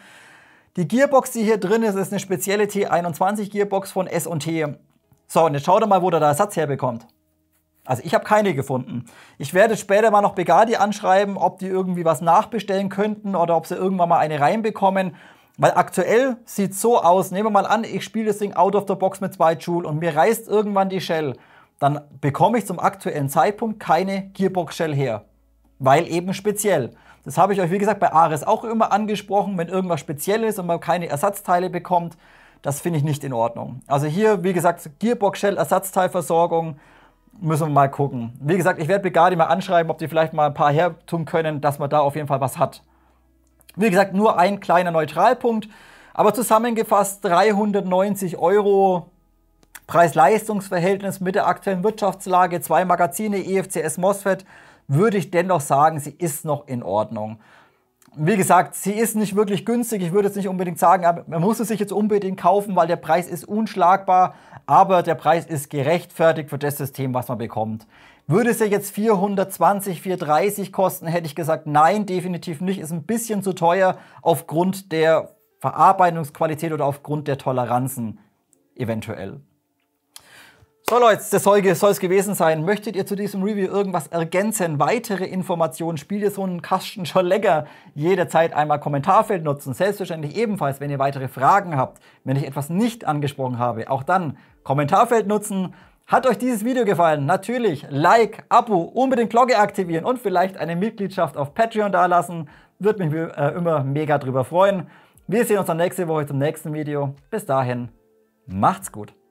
Die Gearbox, die hier drin ist, ist eine spezielle T21-Gearbox von S&T. So, und jetzt schaut mal, wo der Ersatz herbekommt. Also ich habe keine gefunden. Ich werde später mal noch Begadi anschreiben, ob die irgendwie was nachbestellen könnten oder ob sie irgendwann mal eine reinbekommen. Weil aktuell sieht so aus, nehmen wir mal an, ich spiele das Ding out of the box mit zwei Joule und mir reißt irgendwann die Shell, dann bekomme ich zum aktuellen Zeitpunkt keine Gearbox Shell her. Weil eben speziell. Das habe ich euch, wie gesagt, bei Ares auch immer angesprochen, wenn irgendwas speziell ist und man keine Ersatzteile bekommt, das finde ich nicht in Ordnung. Also hier, wie gesagt, Gearbox Shell Ersatzteilversorgung, müssen wir mal gucken. Wie gesagt, ich werde Begadi mal anschreiben, ob die vielleicht mal ein paar her tun können, dass man da auf jeden Fall was hat. Wie gesagt, nur ein kleiner Neutralpunkt, aber zusammengefasst 390 Euro Preis-Leistungs-Verhältnis mit der aktuellen Wirtschaftslage, zwei Magazine, EFCS MOSFET, würde ich dennoch sagen, sie ist noch in Ordnung wie gesagt, sie ist nicht wirklich günstig. Ich würde jetzt nicht unbedingt sagen, man muss es sich jetzt unbedingt kaufen, weil der Preis ist unschlagbar, aber der Preis ist gerechtfertigt für das System, was man bekommt. Würde es ja jetzt 420, 430 kosten, hätte ich gesagt, nein, definitiv nicht. Ist ein bisschen zu teuer aufgrund der Verarbeitungsqualität oder aufgrund der Toleranzen eventuell. So Leute, das soll es gewesen sein. Möchtet ihr zu diesem Review irgendwas ergänzen? Weitere Informationen? Spielt ihr so einen Kasten schon länger, Jederzeit einmal Kommentarfeld nutzen. Selbstverständlich ebenfalls, wenn ihr weitere Fragen habt, wenn ich etwas nicht angesprochen habe. Auch dann Kommentarfeld nutzen. Hat euch dieses Video gefallen? Natürlich Like, Abo, unbedingt Glocke aktivieren und vielleicht eine Mitgliedschaft auf Patreon dalassen. Würde mich äh, immer mega drüber freuen. Wir sehen uns dann nächste Woche zum nächsten Video. Bis dahin, macht's gut.